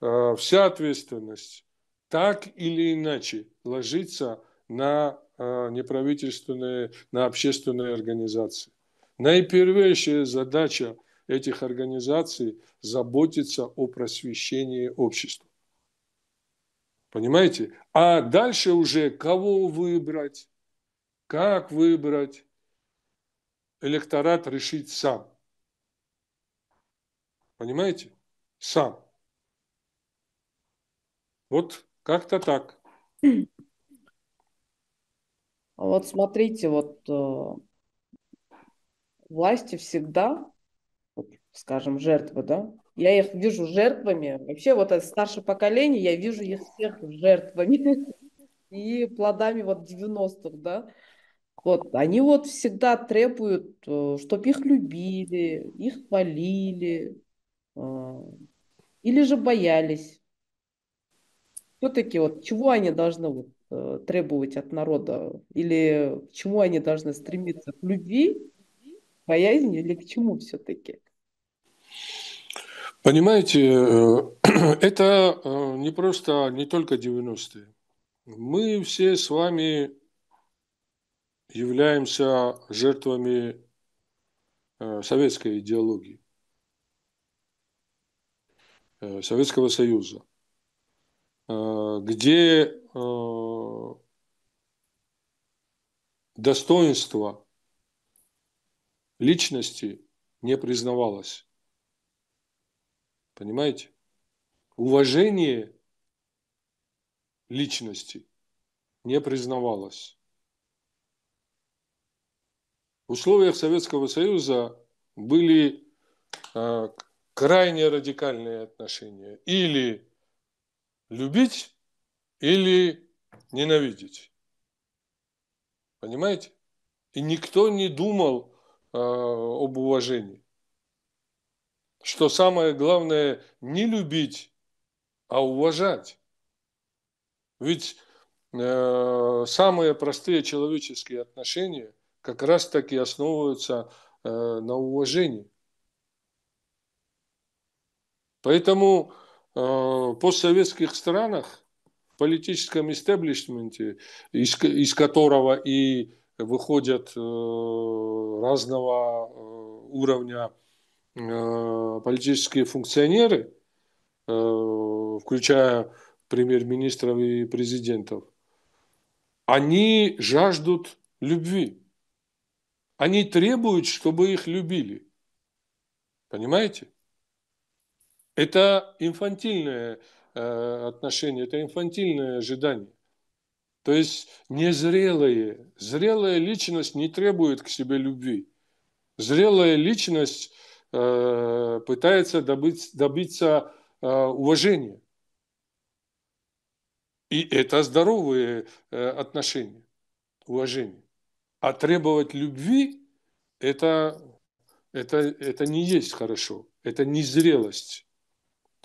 э, вся ответственность так или иначе ложится на э, неправительственные, на общественные организации. Наипервейшая задача этих организаций – заботиться о просвещении общества. Понимаете? А дальше уже кого выбрать, как выбрать, электорат решить сам. Понимаете? Сам. Вот как-то так. А вот смотрите, вот э, власти всегда, вот, скажем, жертвы, да? Я их вижу жертвами. Вообще вот это старшее поколение, я вижу их всех жертвами и плодами вот 90-х, да? Вот, они вот всегда требуют, э, чтобы их любили, их хвалили, Э, или же боялись. Все-таки вот чего они должны вот, э, требовать от народа или к чему они должны стремиться? К любви, боязни или к чему все-таки? Понимаете, э, это не просто, а не только 90-е. Мы все с вами являемся жертвами советской идеологии. Э, Советского Союза, э, где э, достоинство личности не признавалось. Понимаете? Уважение личности не признавалось. В условиях Советского Союза были крайне радикальные отношения. Или любить, или ненавидеть. Понимаете? И никто не думал э, об уважении. Что самое главное не любить, а уважать. Ведь э, самые простые человеческие отношения как раз таки основываются э, на уважении. Поэтому э, в постсоветских странах, в политическом истеблишменте, из, из которого и выходят э, разного э, уровня политические функционеры, включая премьер-министров и президентов, они жаждут любви. Они требуют, чтобы их любили. Понимаете? Это инфантильное э, отношение, это инфантильное ожидание. То есть незрелые. Зрелая личность не требует к себе любви. Зрелая личность э, пытается добыть, добиться э, уважения. И это здоровые э, отношения, уважение. А требовать любви это, это, это не есть хорошо, это незрелость.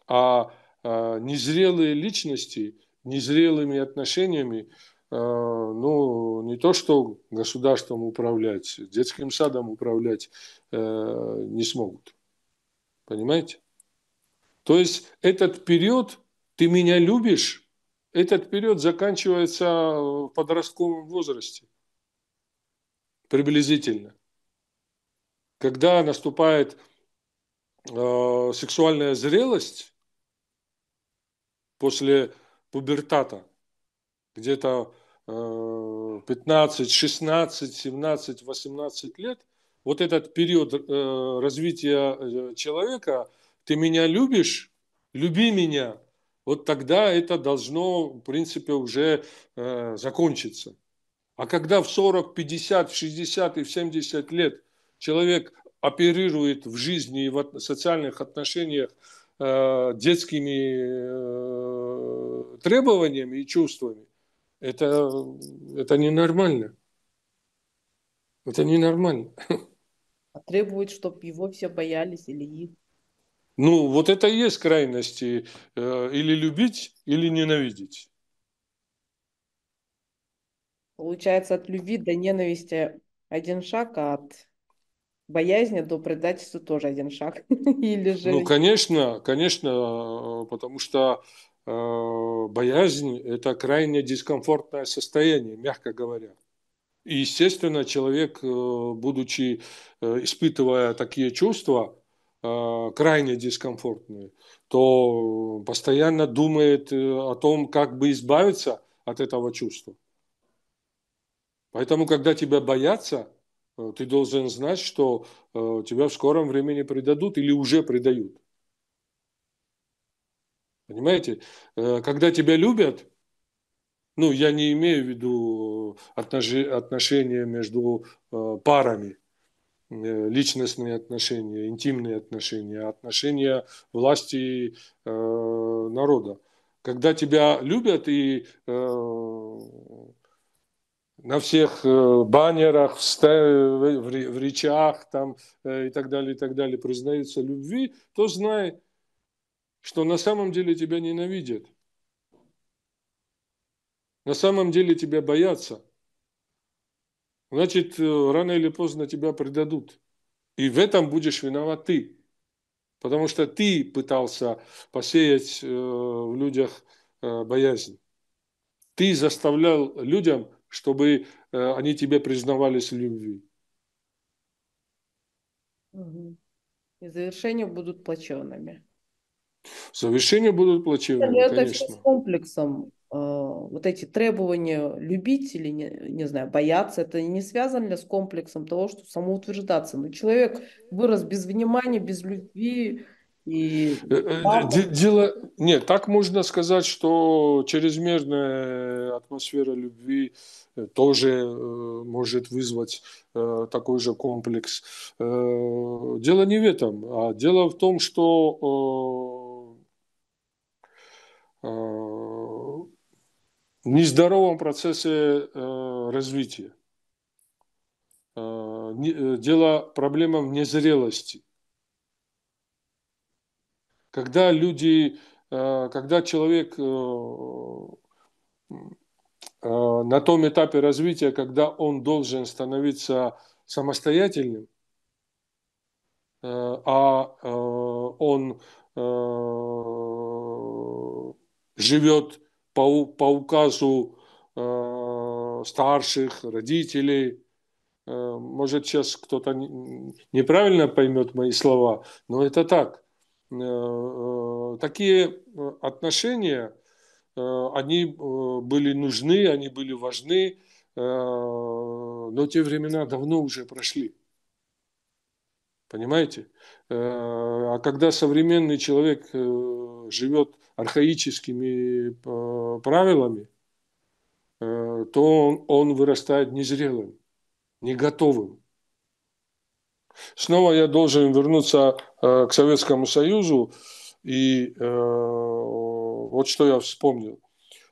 А, а незрелые личности незрелыми отношениями, а, ну, не то что государством управлять, детским садом управлять э, не смогут. Понимаете? То есть этот период «ты меня любишь», этот период заканчивается в подростковом возрасте приблизительно. Когда наступает э, сексуальная зрелость, после пубертата. Где-то 15, 16, 17, 18 лет. Вот этот период э, развития э, человека, ты меня любишь, люби меня, вот тогда это должно, в принципе, уже э, закончиться. А когда в 40, 50, 60 и 70 лет человек оперирует в жизни и в социальных отношениях Э, детскими э, требованиями и чувствами, это, это ненормально. Это ненормально. А требует, чтобы его все боялись или их? Ну, вот это и есть крайности. Э, или любить, или ненавидеть. Получается, от любви до ненависти один шаг, а от боязни до предательства тоже один шаг. Или же... Ну, конечно, конечно, э, потому что э, боязнь – это крайне дискомфортное состояние, мягко говоря. И, естественно, человек, э, будучи, э, испытывая такие чувства, крайне дискомфортные, то постоянно думает о том, как бы избавиться от этого чувства. Поэтому, когда тебя боятся – Э, ты должен знать, что э, тебя в скором времени предадут или уже предают. Понимаете? Э, когда тебя любят, ну, я не имею в виду отношения между парами, личностные отношения, интимные отношения, а отношения власти народа. Когда тебя любят и на всех э, баннерах, в речах там, э, и так далее, и так далее, признаются любви, то знай, что на самом деле тебя ненавидят. На самом деле тебя боятся. Значит, э, рано или поздно тебя предадут. И в этом будешь виноват ты. Потому что ты пытался посеять в людях боязнь. Ты заставлял людям чтобы э, они тебе признавались в любви. И завершения будут плачевными. Завершения будут плачевными, это, конечно. Это комплексом. Э, вот эти требования любить или, не, не знаю, бояться, это не связано ли с комплексом того, что самоутверждаться? Но человек вырос без внимания, без любви, и... Э, дело... Нет, так можно сказать, что чрезмерная атмосфера любви тоже э, может вызвать э, такой же комплекс. Э, дело не в этом, а дело в том, что в нездоровом процессе развития. Дело, проблема в незрелости. Когда люди, когда человек Э, на том этапе развития, когда он должен становиться самостоятельным, э, а э, он живет по, по указу старших, родителей. Может, сейчас кто-то неправильно поймет мои слова, но это так. Такие отношения – Э, они э, были нужны, они были важны, э, но те времена давно уже прошли. Понимаете? А когда современный человек живет архаическими правилами, то он, он вырастает незрелым, не готовым. Снова я должен вернуться к Советскому Союзу и вот что я вспомнил.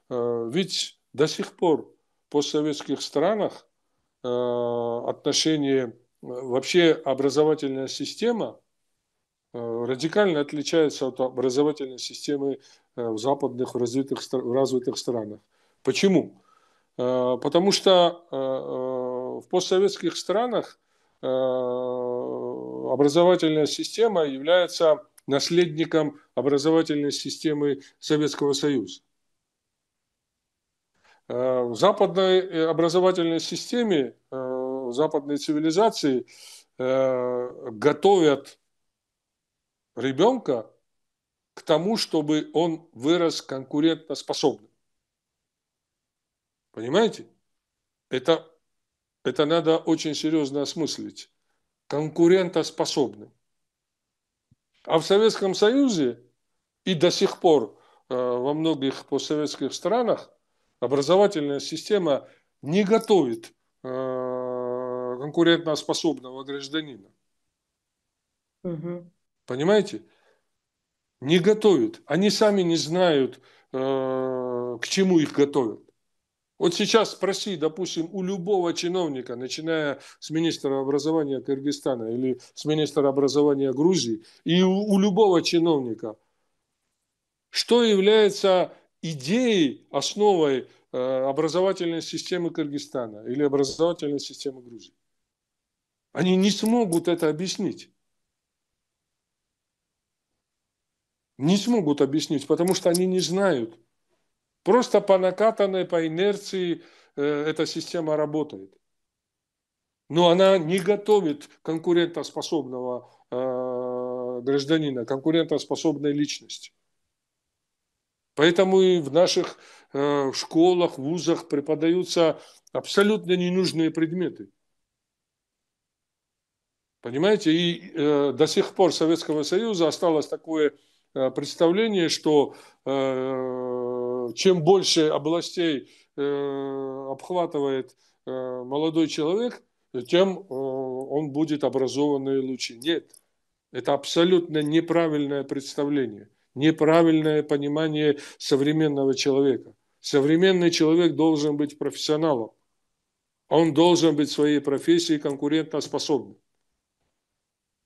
Э, ведь до сих пор в постсоветских странах э, отношение, э, вообще образовательная система радикально отличается от образовательной системы в западных, в развитых, в развитых странах. Почему? Потому что в постсоветских странах образовательная система является наследником образовательной системы Советского Союза. Э, в западной э, образовательной системе, в э, западной цивилизации готовят ребенка к тому, чтобы он вырос конкурентоспособным. Понимаете? Это, это надо очень серьезно осмыслить. Конкурентоспособным. А в Советском Союзе и до сих пор э, во многих постсоветских странах образовательная система не готовит э, конкурентоспособного гражданина. Угу. Понимаете? Не готовит. Они сами не знают, э, к чему их готовят. Вот сейчас спроси, допустим, у любого чиновника, начиная с министра образования Кыргызстана или с министра образования Грузии, и у, у любого чиновника, что является идеей, основой э, образовательной системы Кыргызстана или образовательной системы Грузии. Они не смогут это объяснить. Не смогут объяснить, потому что они не знают – Просто по накатанной, по инерции э, эта система работает. Но она не готовит конкурентоспособного э, гражданина, конкурентоспособной личности. Поэтому и в наших э, школах, вузах преподаются абсолютно ненужные предметы. Понимаете, и э, до сих пор Советского Союза осталось такое э, представление, что э, чем больше областей э, обхватывает э, молодой человек, тем э, он будет образованный лучше. Нет, это абсолютно неправильное представление, неправильное понимание современного человека. Современный человек должен быть профессионалом. Он должен быть в своей профессии конкурентоспособным.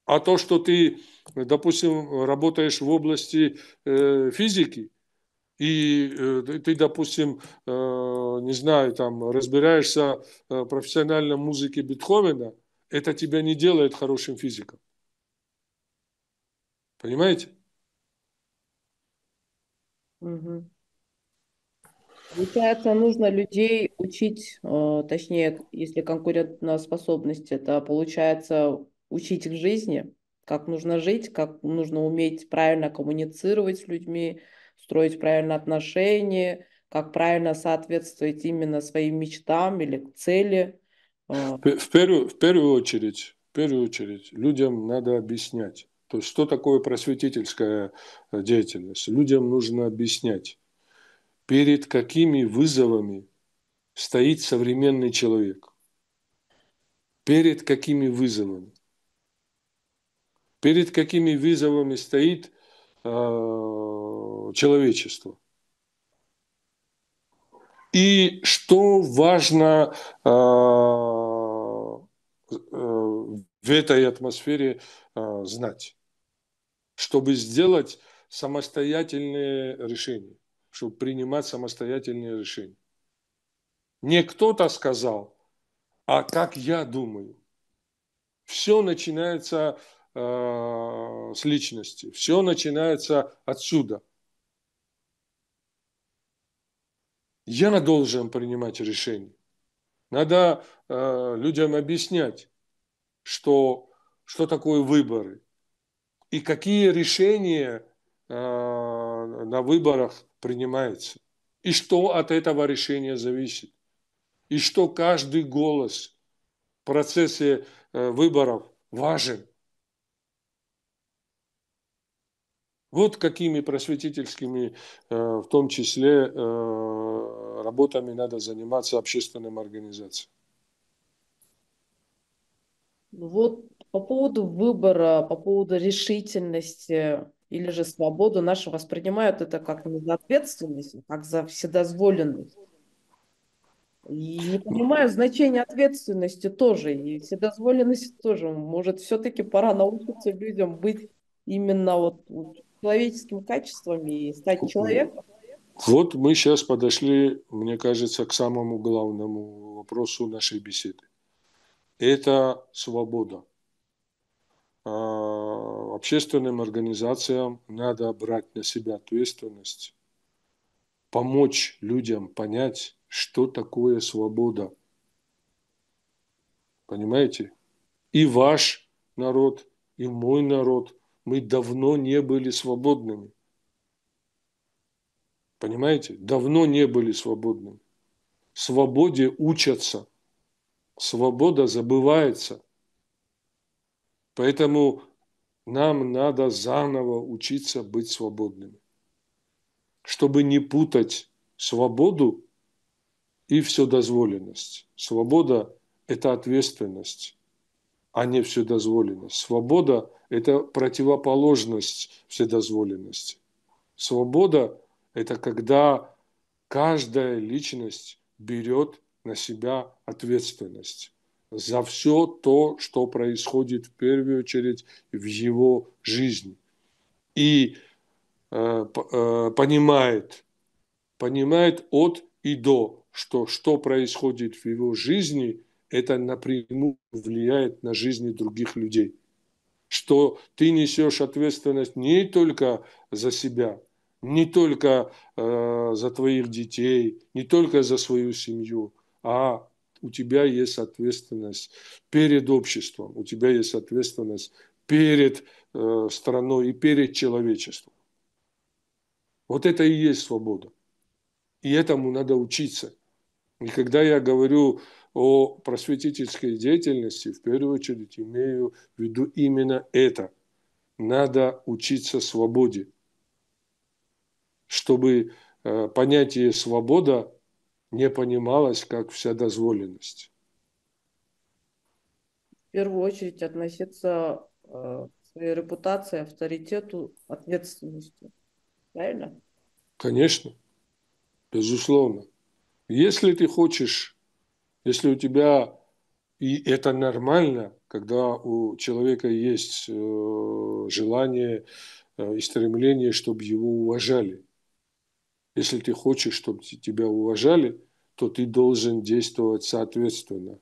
А то, что ты, допустим, работаешь в области физики, и э, ты, допустим, э, не знаю, там, разбираешься э, в профессиональном музыке Бетховена, это тебя не делает хорошим физиком. Понимаете? Угу. Получается, нужно людей учить, точнее, если конкурентоспособность, это получается учить их жизни, как нужно жить, как нужно уметь правильно коммуницировать с людьми, строить правильные отношения, как правильно соответствовать именно своим мечтам или цели. В, а. первую, в первую очередь, в первую очередь, людям надо объяснять. То есть, что такое просветительская э, деятельность? Людям нужно объяснять, перед какими вызовами стоит современный человек. Перед какими вызовами? Перед какими вызовами стоит а, человечества. И что важно а, э, в этой атмосфере а, знать, чтобы сделать самостоятельные решения, чтобы принимать самостоятельные решения. Не кто-то сказал, а как я думаю. Все начинается э, с личности, все начинается отсюда – Я должен принимать решение. Надо э, людям объяснять, что, что такое выборы и какие решения э, на выборах принимаются, и что от этого решения зависит, и что каждый голос в процессе э, выборов важен – Вот какими просветительскими, э, в том числе, э, работами надо заниматься общественным организациям. Вот по поводу выбора, по поводу решительности или же свободу наши воспринимают это как не за ответственность, а как за вседозволенность. И не понимаю значения ответственности тоже, и вседозволенности тоже. Может, все-таки пора научиться людям быть именно вот человеческим качеством и стать человеком? Вот мы сейчас подошли, мне кажется, к самому главному вопросу нашей беседы. Это свобода. А, общественным организациям надо брать на себя ответственность, помочь людям понять, что такое свобода. Понимаете? И ваш народ, и мой народ – мы давно не были свободными. Понимаете? Давно не были свободными. Свободе учатся. Свобода забывается. Поэтому нам надо заново учиться быть свободными. Чтобы не путать свободу и вседозволенность. Свобода – это ответственность а не вседозволенность. Свобода – это противоположность вседозволенности. Свобода – это когда каждая личность берет на себя ответственность за все то, что происходит в первую очередь в его жизни. И э, э, понимает, понимает от и до, что что происходит в его жизни, это напрямую влияет на жизни других людей. Что ты несешь ответственность не только за себя, не только э, за твоих детей, не только за свою семью, а у тебя есть ответственность перед обществом, у тебя есть ответственность перед э, страной и перед человечеством. Вот это и есть свобода. И этому надо учиться. И когда я говорю о просветительской деятельности, в первую очередь имею в виду именно это. Надо учиться свободе, чтобы э, понятие «свобода» не понималось как вся дозволенность. В первую очередь относиться э, к своей репутации, авторитету, ответственности. Правильно? Конечно. Безусловно. Если ты хочешь, если у тебя, и это нормально, когда у человека есть э, желание э, и стремление, чтобы его уважали. Если ты хочешь, чтобы тебя уважали, то ты должен действовать соответственно,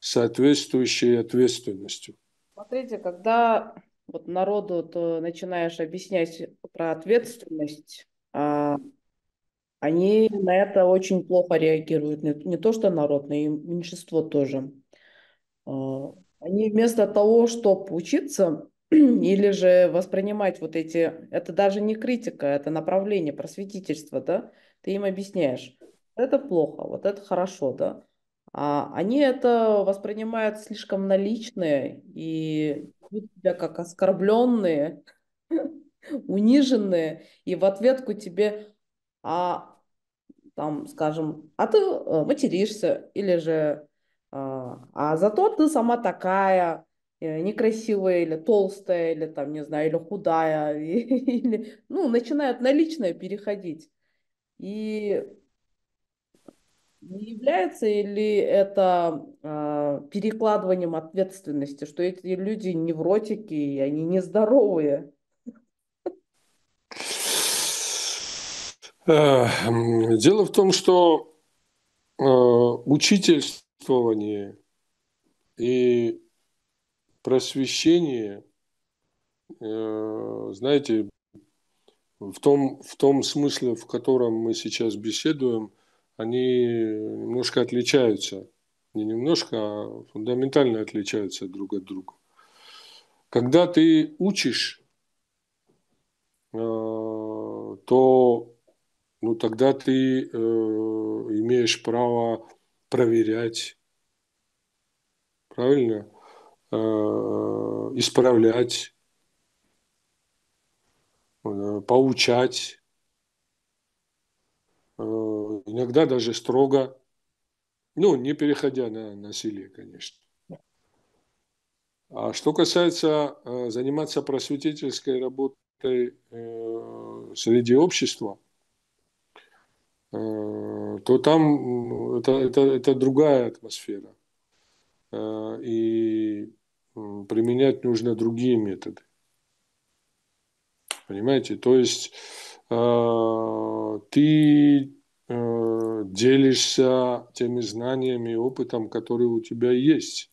соответствующей ответственностью. Смотрите, когда вот народу ты начинаешь объяснять про ответственность, а, они на это очень плохо реагируют. Не, не то, что народ, но и меньшинство тоже. А, они вместо того, чтобы учиться или же воспринимать вот эти... Это даже не критика, это направление, просветительство, да? Ты им объясняешь. Это плохо, вот это хорошо, да? А они это воспринимают слишком наличные и тебя как оскорбленные, униженные, и в ответку тебе а там, скажем, а ты э, материшься, или же, а, а зато ты сама такая, э, некрасивая или толстая, или там, не знаю, или худая, или, ну, начинают на личное переходить. И не является ли это э, перекладыванием ответственности, что эти люди невротики, и они нездоровые? Э, дело в том, что э, учительствование и просвещение, э, знаете, в том, в том смысле, в котором мы сейчас беседуем, они немножко отличаются. Не немножко, а фундаментально отличаются друг от друга. Когда ты учишь, то ну тогда ты э, имеешь право проверять, правильно, э, исправлять, э, поучать, э, иногда даже строго, ну не переходя на насилие, конечно. А что касается э, заниматься просветительской работой э, среди общества, Э, то там это, это, это другая атмосфера. Э, и применять нужно другие методы. Понимаете? То есть э, ты делишься теми знаниями и опытом, которые у тебя есть.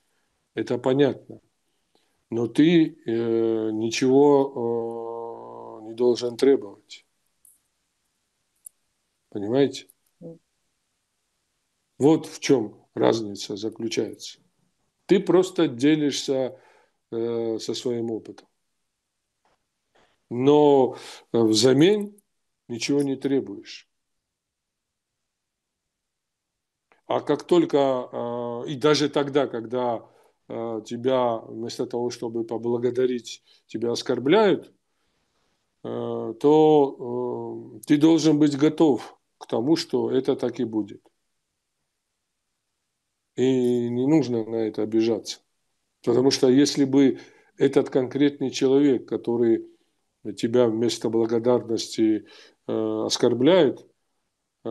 Это понятно. Но ты ничего не должен требовать. Понимаете? Вот в чем разница заключается. Ты просто делишься э, со своим опытом. Но э, взамен ничего не требуешь. А как только, э, и даже тогда, когда тебя вместо того, чтобы поблагодарить, тебя оскорбляют, то ты должен быть готов к тому, что это так и будет. И не нужно на это обижаться. Потому что если бы этот конкретный человек, который тебя вместо благодарности э, оскорбляет, э,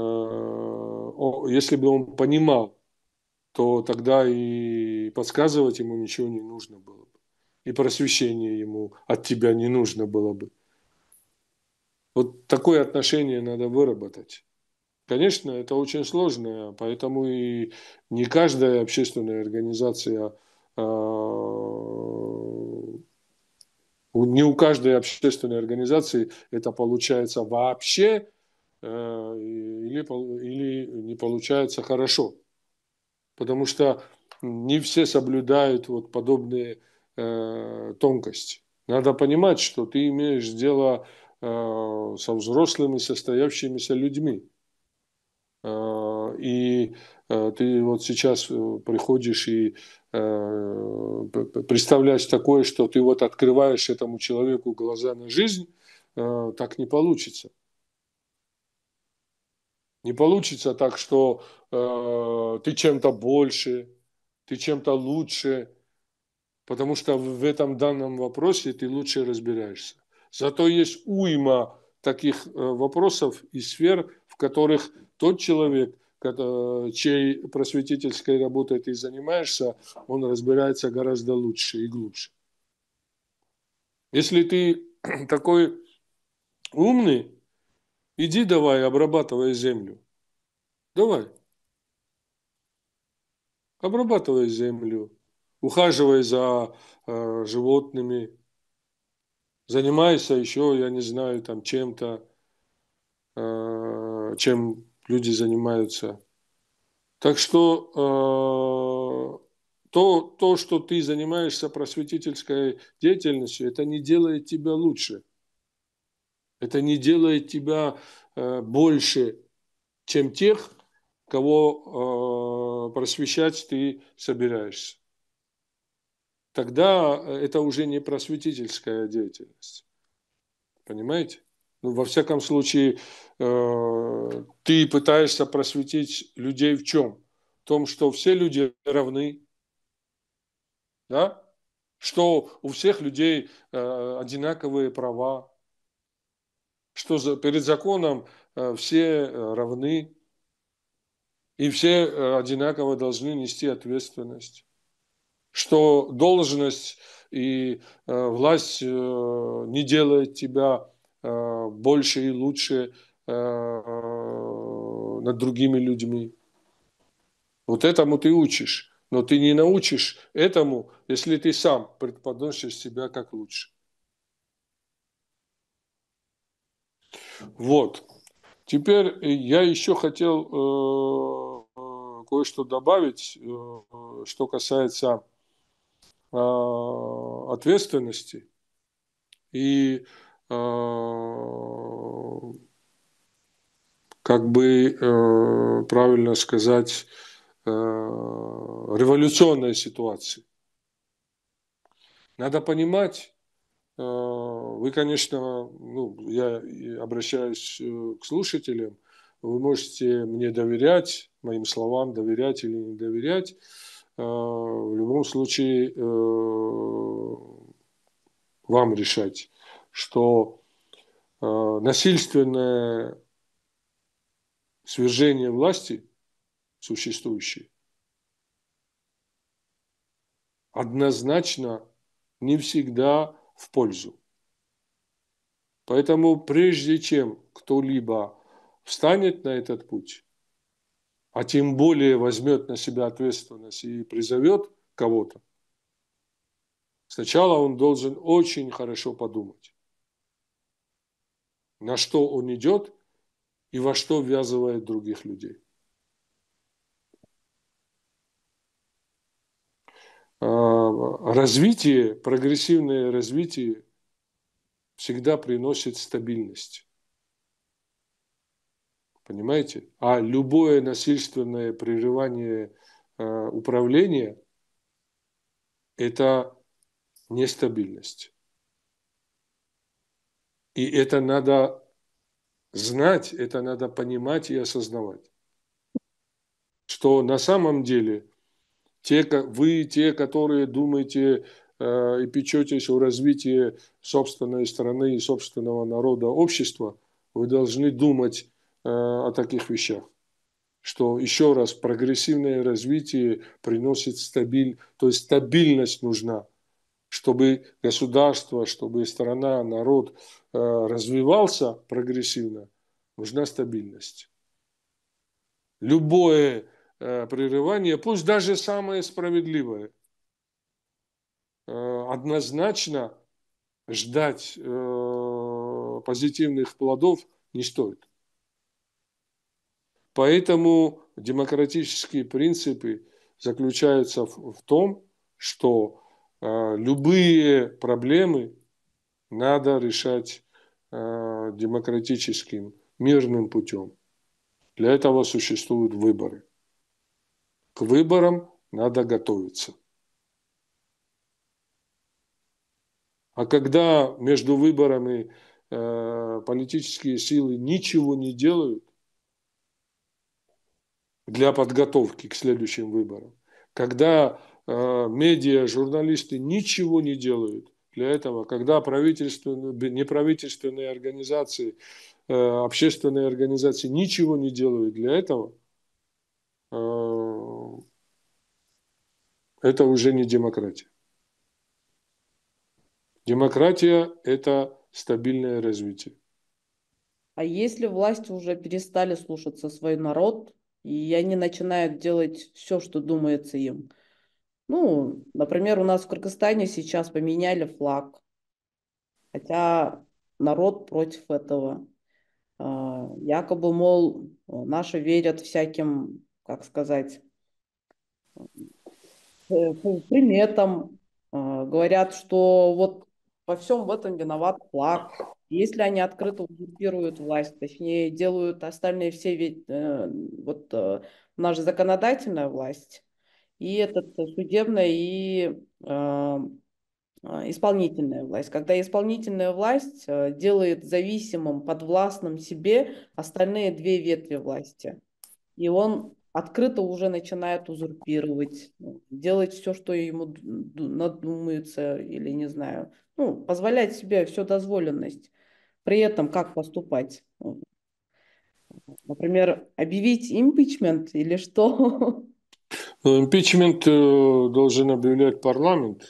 если бы он понимал, то тогда и подсказывать ему ничего не нужно было бы. И просвещение ему от тебя не нужно было бы. Вот такое отношение надо выработать. Конечно, это очень сложно, поэтому и не каждая общественная организация, а, не у каждой общественной организации это получается вообще э, или, или не получается хорошо. Потому что не все соблюдают вот подобные э, тонкости. Надо понимать, что ты имеешь дело э, со взрослыми состоявшимися людьми. А, и а, ты вот сейчас э, приходишь и э, представляешь такое, что ты вот открываешь этому человеку глаза на жизнь, а, так не получится. Не получится так, что ты чем-то больше, ты чем-то лучше, потому что в этом данном вопросе ты лучше разбираешься. Зато есть уйма таких э, вопросов и сфер, в которых тот человек, чьей просветительской работой ты занимаешься, он разбирается гораздо лучше и глубже. Если ты такой умный, иди давай, обрабатывай землю. Давай. Обрабатывай землю, ухаживай за э, животными, занимайся еще, я не знаю, там чем-то, э, чем люди занимаются. Так что э, то, то, что ты занимаешься просветительской деятельностью, это не делает тебя лучше. Это не делает тебя э, больше, чем тех, кого э, просвещать ты собираешься. Тогда это уже не просветительская деятельность. Понимаете? Ну, во всяком случае, Э, ты пытаешься просветить людей в чем? В том, что все люди равны, да? что у всех людей э, одинаковые права, что перед законом э, все равны и все одинаково должны нести ответственность, что должность и власть не делает тебя больше и лучше Э, над другими людьми. Вот этому ты учишь, но ты не научишь этому, если ты сам предподносишь себя как лучше. Вот. Теперь я еще хотел э, э, кое-что добавить, что касается ответственности и как бы э, правильно сказать, э, революционной ситуации. Надо понимать, э, вы, конечно, ну, я обращаюсь э, к слушателям, вы можете мне доверять, моим словам доверять или не доверять. Э, в любом случае э, вам решать, что э, насильственное свержение власти существующей однозначно не всегда в пользу. Поэтому прежде чем кто-либо встанет на этот путь, а тем более возьмет на себя ответственность и призовет кого-то, сначала он должен очень хорошо подумать, на что он идет и во что ввязывает других людей. А, развитие, прогрессивное развитие всегда приносит стабильность. Понимаете? А любое насильственное прерывание э, управления – это нестабильность. И это надо Знать это надо понимать и осознавать. Что на самом деле те, вы, те, которые думаете э, и печетесь о развитии собственной страны и собственного народа, общества, вы должны думать э, о таких вещах что еще раз прогрессивное развитие приносит стабиль, то есть стабильность нужна, чтобы государство, чтобы страна, народ э, развивался прогрессивно, нужна стабильность. Любое э, прерывание, пусть даже самое справедливое, э, однозначно ждать позитивных плодов не стоит. Поэтому демократические принципы заключаются в том, что а, любые проблемы надо решать а, демократическим, мирным путем. Для этого существуют выборы. К выборам надо готовиться. А когда между выборами а, политические силы ничего не делают для подготовки к следующим выборам, когда а, медиа, журналисты ничего не делают для этого. Когда правительственные, неправительственные организации, э, общественные организации ничего не делают для этого, а, это уже не демократия. Демократия – это стабильное развитие. А если власти уже перестали слушаться свой народ, и они начинают делать все, что думается им – ну, например, у нас в Кыргызстане сейчас поменяли флаг, хотя народ против этого. А, якобы, мол, наши верят всяким, как сказать, э, приметам. А, говорят, что вот во всем в этом виноват флаг. Если они открыто узурпируют власть, точнее, делают остальные все, ведь, э, вот э, наша законодательная власть, и этот судебная и э, исполнительная власть. Когда исполнительная власть а, делает зависимым, подвластным себе остальные две ветви власти. И он открыто уже начинает узурпировать, ну, делать все, что ему надумается, или не знаю, ну, позволять себе все дозволенность. При этом как поступать? Например, объявить импичмент или что? Э, импичмент э, должен объявлять парламент.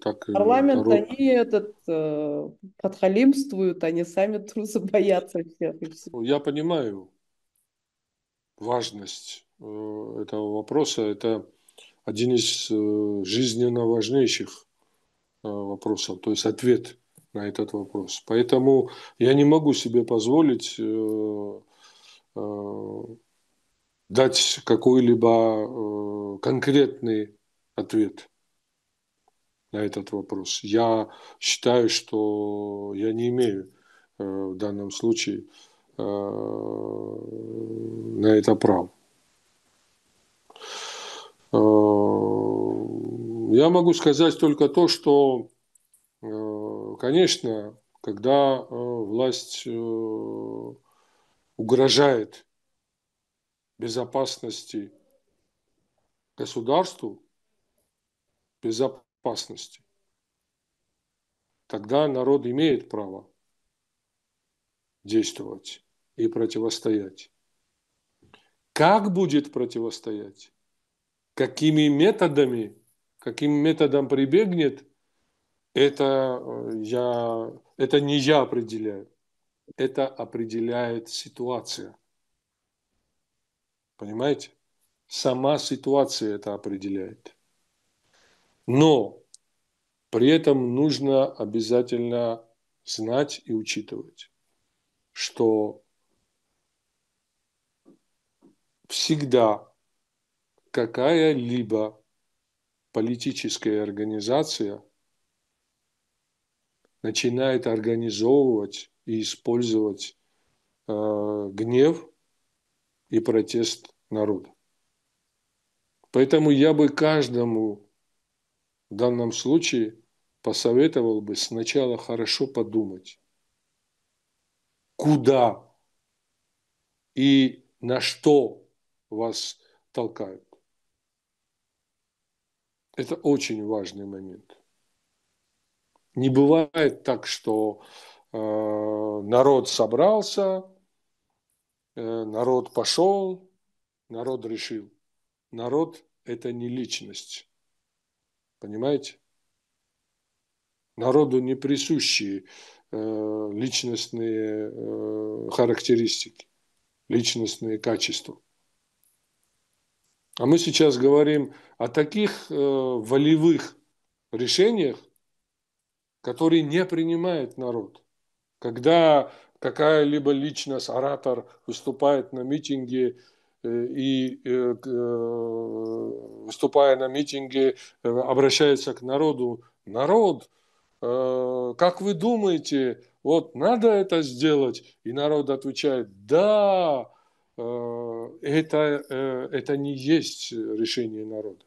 Так э, парламент, народ. они этот подхалимствуют, они сами трусы боятся всех. Я понимаю важность этого вопроса. Это один из жизненно важнейших вопросов, то есть ответ на этот вопрос. Поэтому я не могу себе позволить дать какой-либо э, конкретный ответ на этот вопрос. Я считаю, что я не имею э, в данном случае э, на это права. Э, я могу сказать только то, что, э, конечно, когда э, власть э, угрожает безопасности государству, безопасности, тогда народ имеет право действовать и противостоять. Как будет противостоять? Какими методами? Каким методом прибегнет? Это, э, я, это не я определяю. Это определяет ситуация – понимаете? Сама ситуация это определяет. Но при этом нужно обязательно знать и учитывать, что всегда какая-либо политическая организация начинает организовывать и использовать э, гнев и протест народа. Поэтому я бы каждому в данном случае посоветовал бы сначала хорошо подумать, куда и на что вас толкают. Это очень важный момент. Не бывает так, что э, народ собрался, э, народ пошел, народ решил. Народ – это не личность. Понимаете? Народу не присущи э, личностные э, характеристики, личностные качества. А мы сейчас говорим о таких э, волевых решениях, которые не принимает народ. Когда какая-либо личность, оратор выступает на митинге, Э, и э, э, выступая на митинге, обращается к народу. Народ, как вы думаете, вот надо это сделать? И народ отвечает, да, это, это не есть решение народа.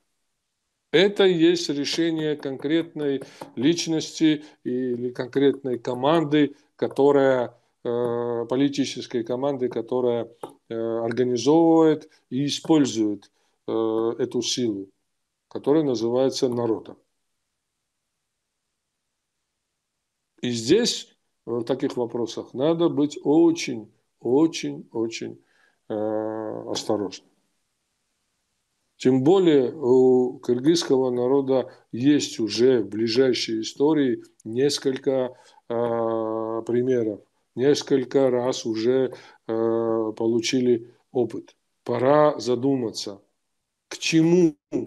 Это есть решение конкретной личности или конкретной команды, которая Э, политической команды, которая э, организовывает и использует э, эту силу, которая называется народом. И здесь, в таких вопросах, надо быть очень, очень, очень э, осторожным. Тем более у кыргызского народа есть уже в ближайшей истории несколько э, примеров несколько раз уже э, получили опыт. Пора задуматься, к чему э,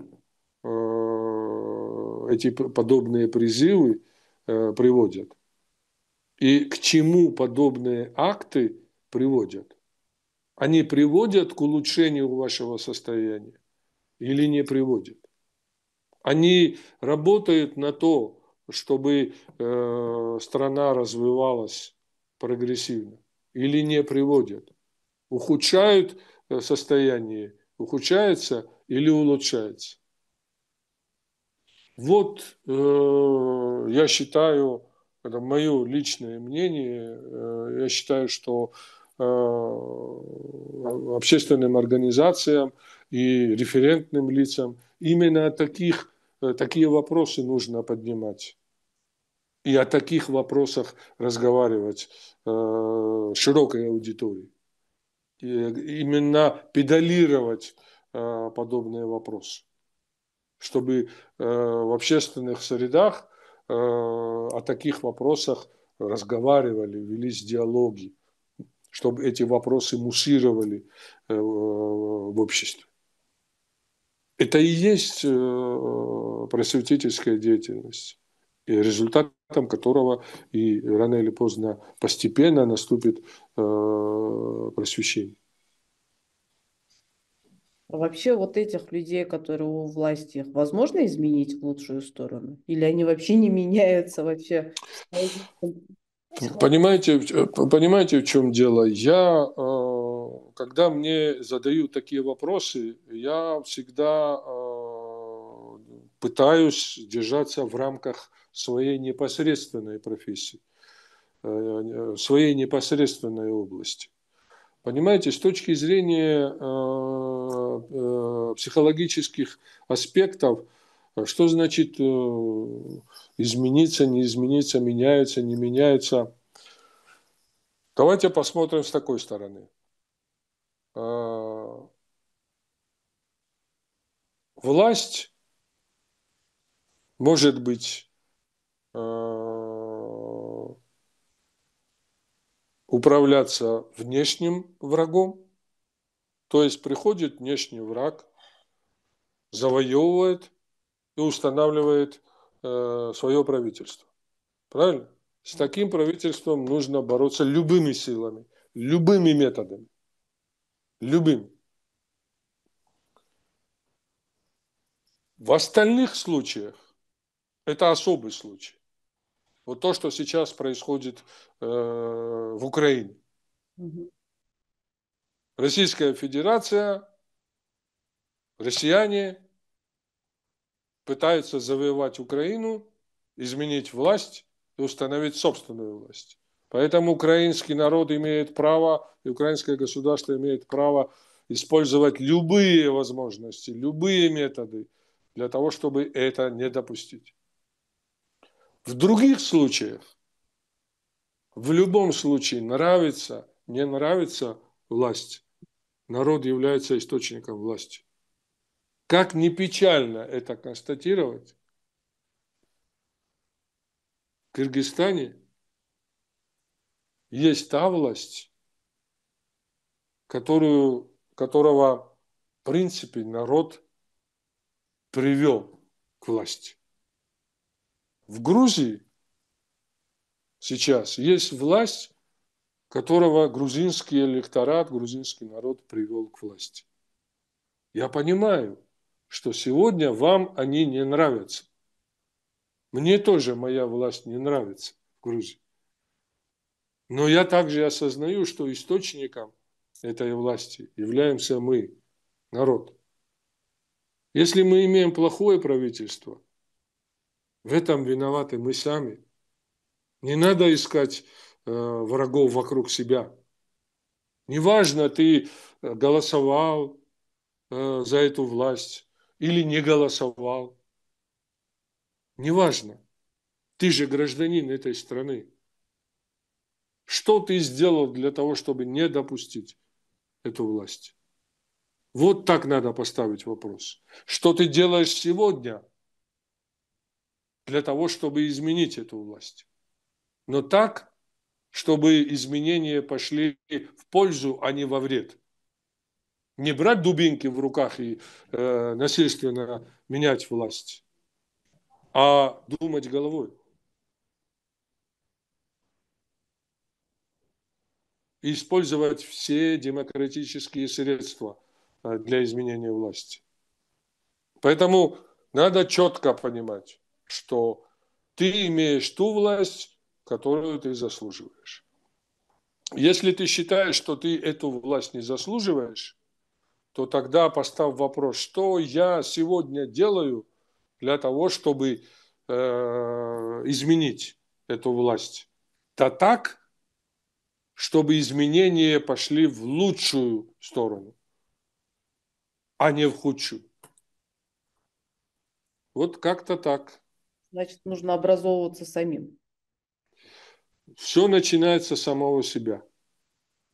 эти подобные призывы э, приводят и к чему подобные акты приводят. Они приводят к улучшению вашего состояния или не приводят. Они работают на то, чтобы э, страна развивалась прогрессивно или не приводят? Ухудшают э, состояние, ухудшается или улучшается? Вот э, я считаю, это мое личное мнение, э, я считаю, что э, общественным организациям и референтным лицам именно таких, э, такие вопросы нужно поднимать и о таких вопросах разговаривать э, широкой аудитории. И именно педалировать э, подобные вопросы, чтобы э, в общественных средах э, о таких вопросах разговаривали, велись диалоги, чтобы эти вопросы муссировали э, в обществе. Это и есть э, просветительская деятельность. Э, результатом которого и рано или поздно постепенно наступит э, просвещение. А вообще вот этих людей, которые у власти, их возможно изменить в лучшую сторону? Или они вообще не меняются вообще? Понимаете, э, понимаете, в чем дело? Я, когда мне задают такие вопросы, я всегда пытаюсь держаться в рамках своей непосредственной профессии, э, своей непосредственной области. Понимаете, с точки зрения э, э, психологических аспектов, что значит измениться, не измениться, меняются, не меняются? Давайте посмотрим с такой стороны. Власть может быть Э, управляться внешним врагом, то есть приходит внешний враг, завоевывает и устанавливает э, свое правительство. Правильно? С таким правительством нужно бороться любыми силами, любыми методами. Любыми. В остальных случаях это особый случай. Вот то, что сейчас происходит э, в Украине. Российская Федерация, россияне пытаются завоевать Украину, изменить власть и установить собственную власть. Поэтому украинский народ имеет право, и украинское государство имеет право использовать любые возможности, любые методы для того, чтобы это не допустить. В других случаях, в любом случае, нравится, не нравится власть, народ является источником власти. Как не печально это констатировать, в Кыргызстане есть та власть, которую, которого, в принципе, народ привел к власти. В Грузии сейчас есть власть, которого грузинский электорат, грузинский народ привел к власти. Я понимаю, что сегодня вам они не нравятся. Мне тоже моя власть не нравится в Грузии. Но я также осознаю, что источником этой власти являемся мы, народ. Если мы имеем плохое правительство – в этом виноваты мы сами. Не надо искать э, врагов вокруг себя. Неважно, ты э, голосовал э, за эту власть или не голосовал. Неважно. Ты же гражданин этой страны. Что ты сделал для того, чтобы не допустить эту власть? Вот так надо поставить вопрос. Что ты делаешь сегодня – для того, чтобы изменить эту власть. Но так, чтобы изменения пошли в пользу, а не во вред. Не брать дубинки в руках и э, насильственно менять власть, а думать головой. использовать все демократические средства э, для изменения власти. Поэтому надо четко понимать, что ты имеешь ту власть, которую ты заслуживаешь. Если ты считаешь, что ты эту власть не заслуживаешь, то тогда поставь вопрос, что я сегодня делаю для того, чтобы э, изменить эту власть. Да так, чтобы изменения пошли в лучшую сторону, а не в худшую. Вот как-то так значит, нужно образовываться самим. Все начинается с самого себя,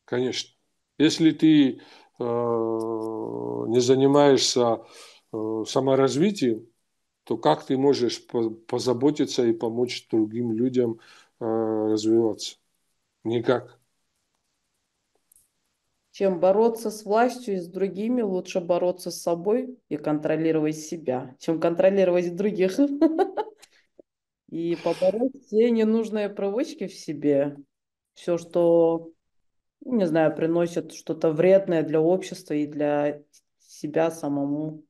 конечно. Если ты э, не занимаешься э, саморазвитием, то как ты можешь позаботиться и помочь другим людям э, развиваться? Никак. Чем бороться с властью и с другими, лучше бороться с собой и контролировать себя, чем контролировать других. и побороть все ненужные привычки в себе, все, что, ну, не знаю, приносит что-то вредное для общества и для себя самому.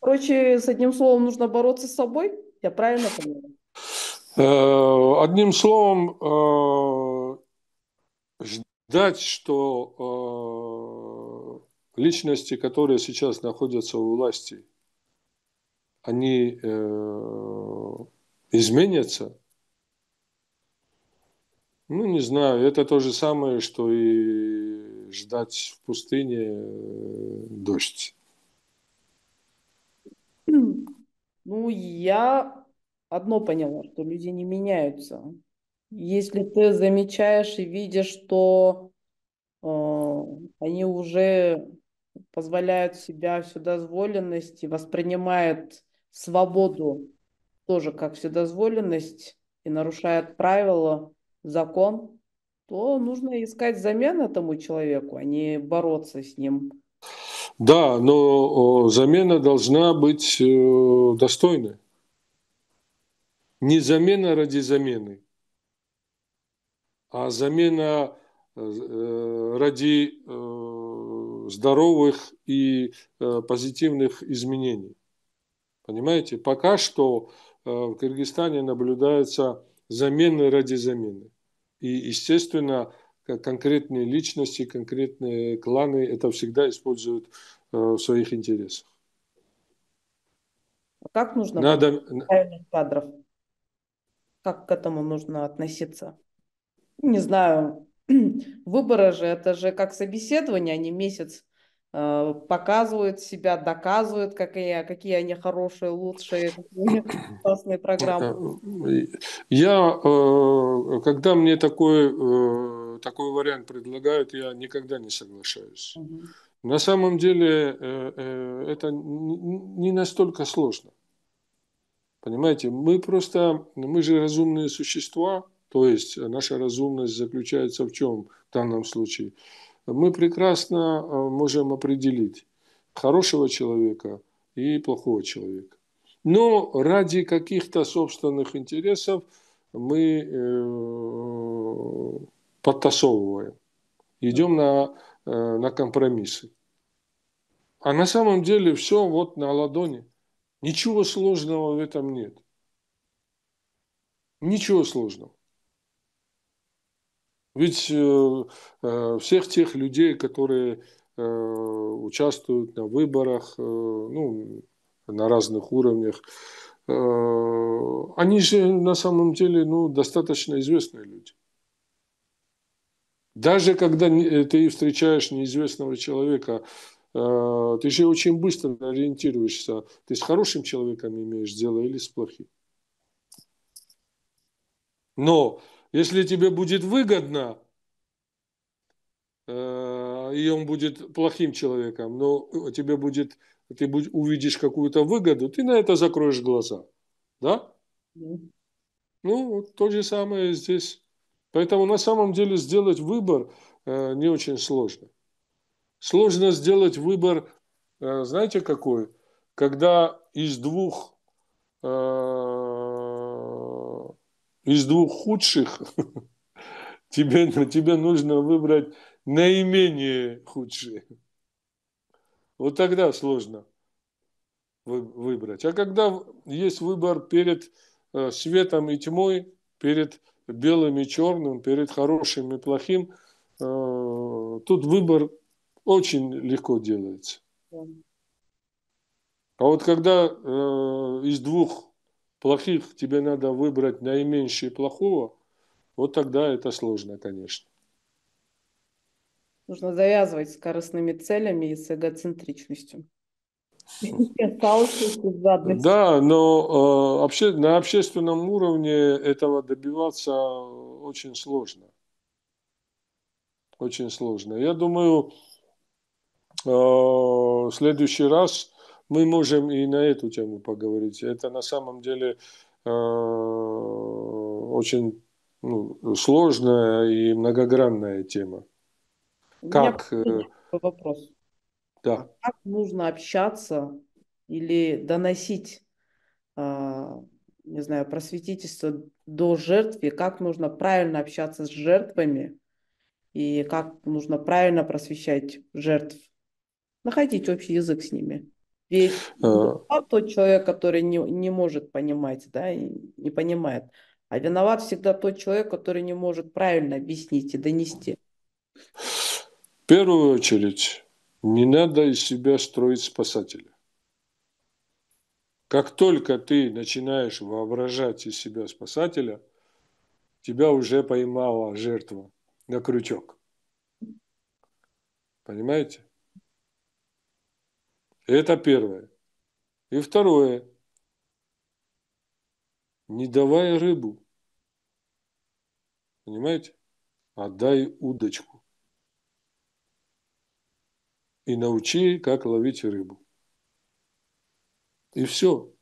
Короче, с одним словом, нужно бороться с собой. Я правильно понимаю? Э, одним словом, э, ждать, что э, личности, которые сейчас находятся у власти, они изменятся. Ну, не знаю, это то же самое, что и ждать в пустыне э, дождь. Ну, я одно поняла, что люди не меняются. Если ты замечаешь и видишь, что э, они уже позволяют себя все дозволенности, и воспринимают свободу тоже как вседозволенность и нарушает правила, закон, то нужно искать замену этому человеку, а не бороться с ним. Да, но э, замена должна быть э, достойной. Не замена ради замены, а замена э, ради здоровых и позитивных изменений. Понимаете, пока что Э, в Кыргызстане наблюдаются замены ради замены. И, естественно, конкретные личности, конкретные кланы это всегда используют э, в своих интересах. А как нужно Надо... кадров? Как к этому нужно относиться? Не знаю. Выборы же, это же как собеседование, а не месяц Э, показывают себя, доказывают, какие, какие они хорошие, лучшие, классные программы. Э, э, я, когда мне такой, такой вариант предлагают, я никогда не соглашаюсь. Угу. На самом деле это не настолько сложно. Понимаете, мы просто, мы же разумные существа, то есть наша разумность заключается в чем в данном случае – мы прекрасно э, можем определить хорошего человека и плохого человека. Но ради каких-то собственных интересов мы э, подтасовываем, идем на, э, на компромиссы. А на самом деле все вот на ладони. Ничего сложного в этом нет. Ничего сложного. Ведь э, э, всех тех людей, которые э, участвуют на выборах, э, ну, на разных уровнях, э, они же на самом деле ну, достаточно известные люди. Даже когда э, ты встречаешь неизвестного человека, э, ты же очень быстро ориентируешься, ты с хорошим человеком имеешь дело или с плохим. Но если тебе будет выгодно, э, и он будет плохим человеком, но тебе будет, ты увидишь какую-то выгоду, ты на это закроешь глаза. Да? Ну, то же самое здесь. Поэтому на самом деле сделать выбор э, не очень сложно. Сложно сделать выбор, э, знаете какой? Когда из двух из двух худших тебе, тебе нужно выбрать наименее худшие. Вот тогда сложно выбрать. А когда есть выбор перед э, светом и тьмой, перед белым и черным, перед хорошим и плохим, э, тут выбор очень легко делается. А вот когда э, из двух плохих тебе надо выбрать наименьшее плохого, вот тогда это сложно, конечно. Нужно завязывать с корыстными целями и с эгоцентричностью. Да, но э, на общественном уровне этого добиваться очень сложно. Очень сложно. Я думаю, э, в следующий раз мы можем и на эту тему поговорить. Это на самом деле э, очень ну, сложная и многогранная тема. Как? Э, вопрос. Да. А как нужно общаться или доносить, э, не знаю, просветительство до жертвы? Как нужно правильно общаться с жертвами? И как нужно правильно просвещать жертв? Находить общий язык с ними. Ведь э. а... тот человек, который не, не может понимать, да, и не понимает. А виноват всегда тот человек, который не может правильно объяснить и донести. В первую очередь, не надо из себя строить спасателя. Как только ты начинаешь воображать из себя спасателя, тебя уже поймала жертва на крючок. Понимаете? Это первое. И второе. Не давай рыбу. Понимаете? Отдай а удочку. И научи, как ловить рыбу. И все.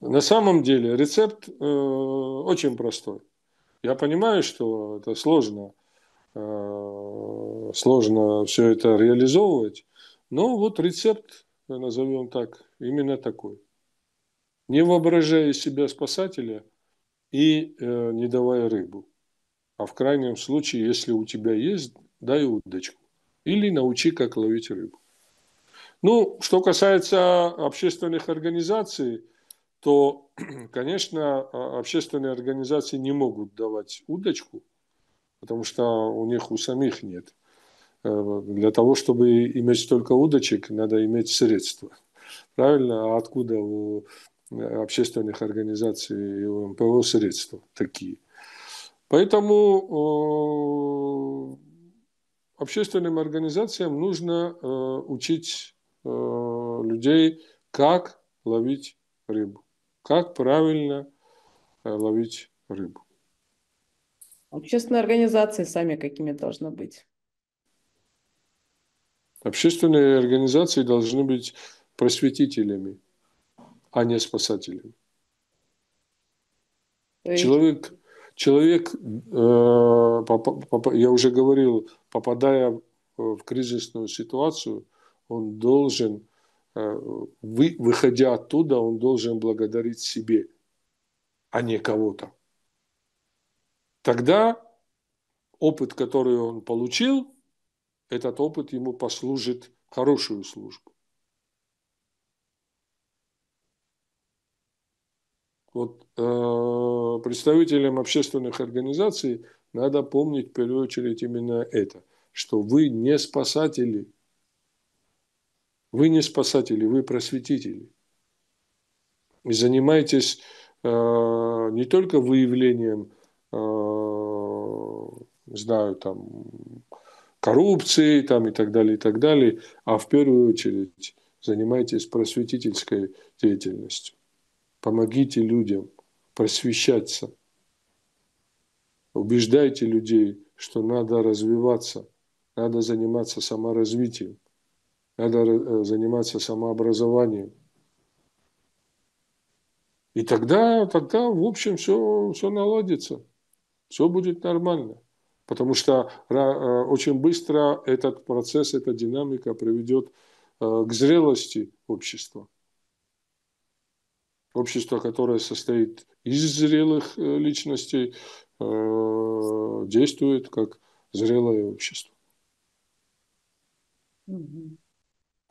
На самом деле рецепт э, очень простой. Я понимаю, что это сложно э, сложно все это реализовывать. Но вот рецепт, назовем так, именно такой. Не воображая себя спасателя и э, не давая рыбу. А в крайнем случае, если у тебя есть, дай удочку. Или научи, как ловить рыбу. Ну, что касается общественных организаций, то, конечно, а, общественные организации не могут давать удочку, потому что у них у самих нет. Э, для того, чтобы иметь столько удочек, надо иметь средства. Правильно? А откуда у э, общественных организаций и у МПО средства такие? Поэтому э, общественным организациям нужно учить людей, как ловить рыбу, как правильно ловить рыбу. Общественные организации сами какими должны быть. Общественные организации должны быть просветителями, а не спасателями. Есть... Человек, человек э, я уже говорил, попадая в кризисную ситуацию, он должен, э, выходя оттуда, он должен благодарить себе, а не кого-то. Тогда опыт, который он получил, этот опыт ему послужит хорошую службу. Вот э, представителям общественных организаций надо помнить в первую очередь именно это, что вы не спасатели. Вы не спасатели, вы просветители. И занимаетесь э, не только выявлением, э, знаю, там, коррупции там, и так далее, и так далее, а в первую очередь занимайтесь просветительской деятельностью. Помогите людям просвещаться. Убеждайте людей, что надо развиваться, надо заниматься саморазвитием, надо э, заниматься самообразованием. И тогда, тогда в общем, все, все наладится, все будет нормально. Потому что э, очень быстро этот процесс, эта динамика приведет э, к зрелости общества. Общество, которое состоит из зрелых э, личностей, действует как зрелое общество. В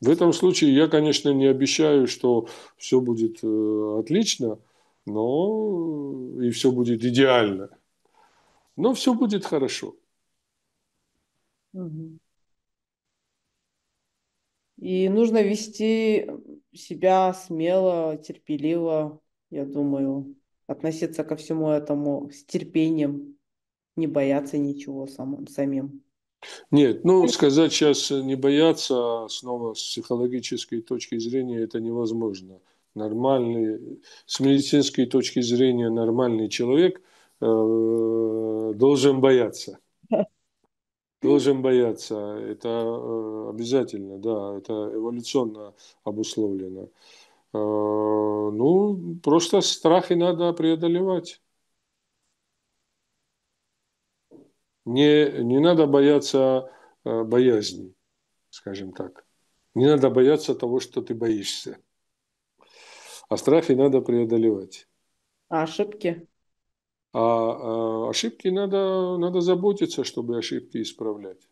этом случае я, конечно, не обещаю, что все будет отлично, но и все будет идеально. Но все будет хорошо. И нужно вести себя смело, терпеливо, я думаю, относиться ко всему этому с терпением, не бояться ничего самым, самим. Нет, ну сказать сейчас э, не бояться, а снова с психологической точки зрения это невозможно. Нормальный, э, с медицинской точки зрения нормальный человек – Э, должен бояться. Должен бояться. Это э, обязательно, да, это эволюционно обусловлено. Э, ну, просто страхи надо преодолевать. Не, не надо бояться боязни, скажем так. Не надо бояться того, что ты боишься. А страхи надо преодолевать. А ошибки? А, а ошибки надо, надо заботиться, чтобы ошибки исправлять.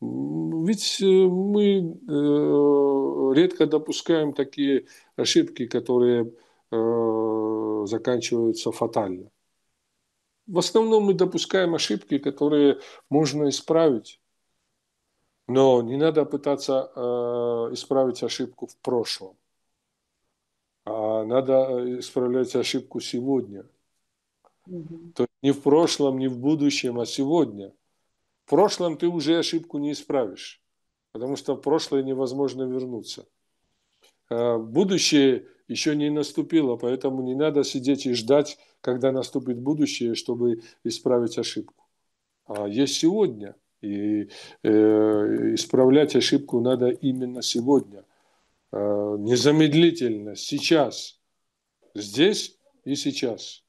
Ну, ведь э, мы э, редко допускаем такие ошибки, которые э, заканчиваются фатально. В основном мы допускаем ошибки, которые можно исправить, но не надо пытаться исправить ошибку в прошлом. А надо исправлять ошибку сегодня – то есть не в прошлом, не в будущем, а сегодня. В прошлом ты уже ошибку не исправишь, потому что в прошлое невозможно вернуться. А, будущее еще не наступило, поэтому не надо сидеть и ждать, когда наступит будущее, чтобы исправить ошибку. А есть сегодня, и э, исправлять ошибку надо именно сегодня. Э, незамедлительно, сейчас, здесь и сейчас.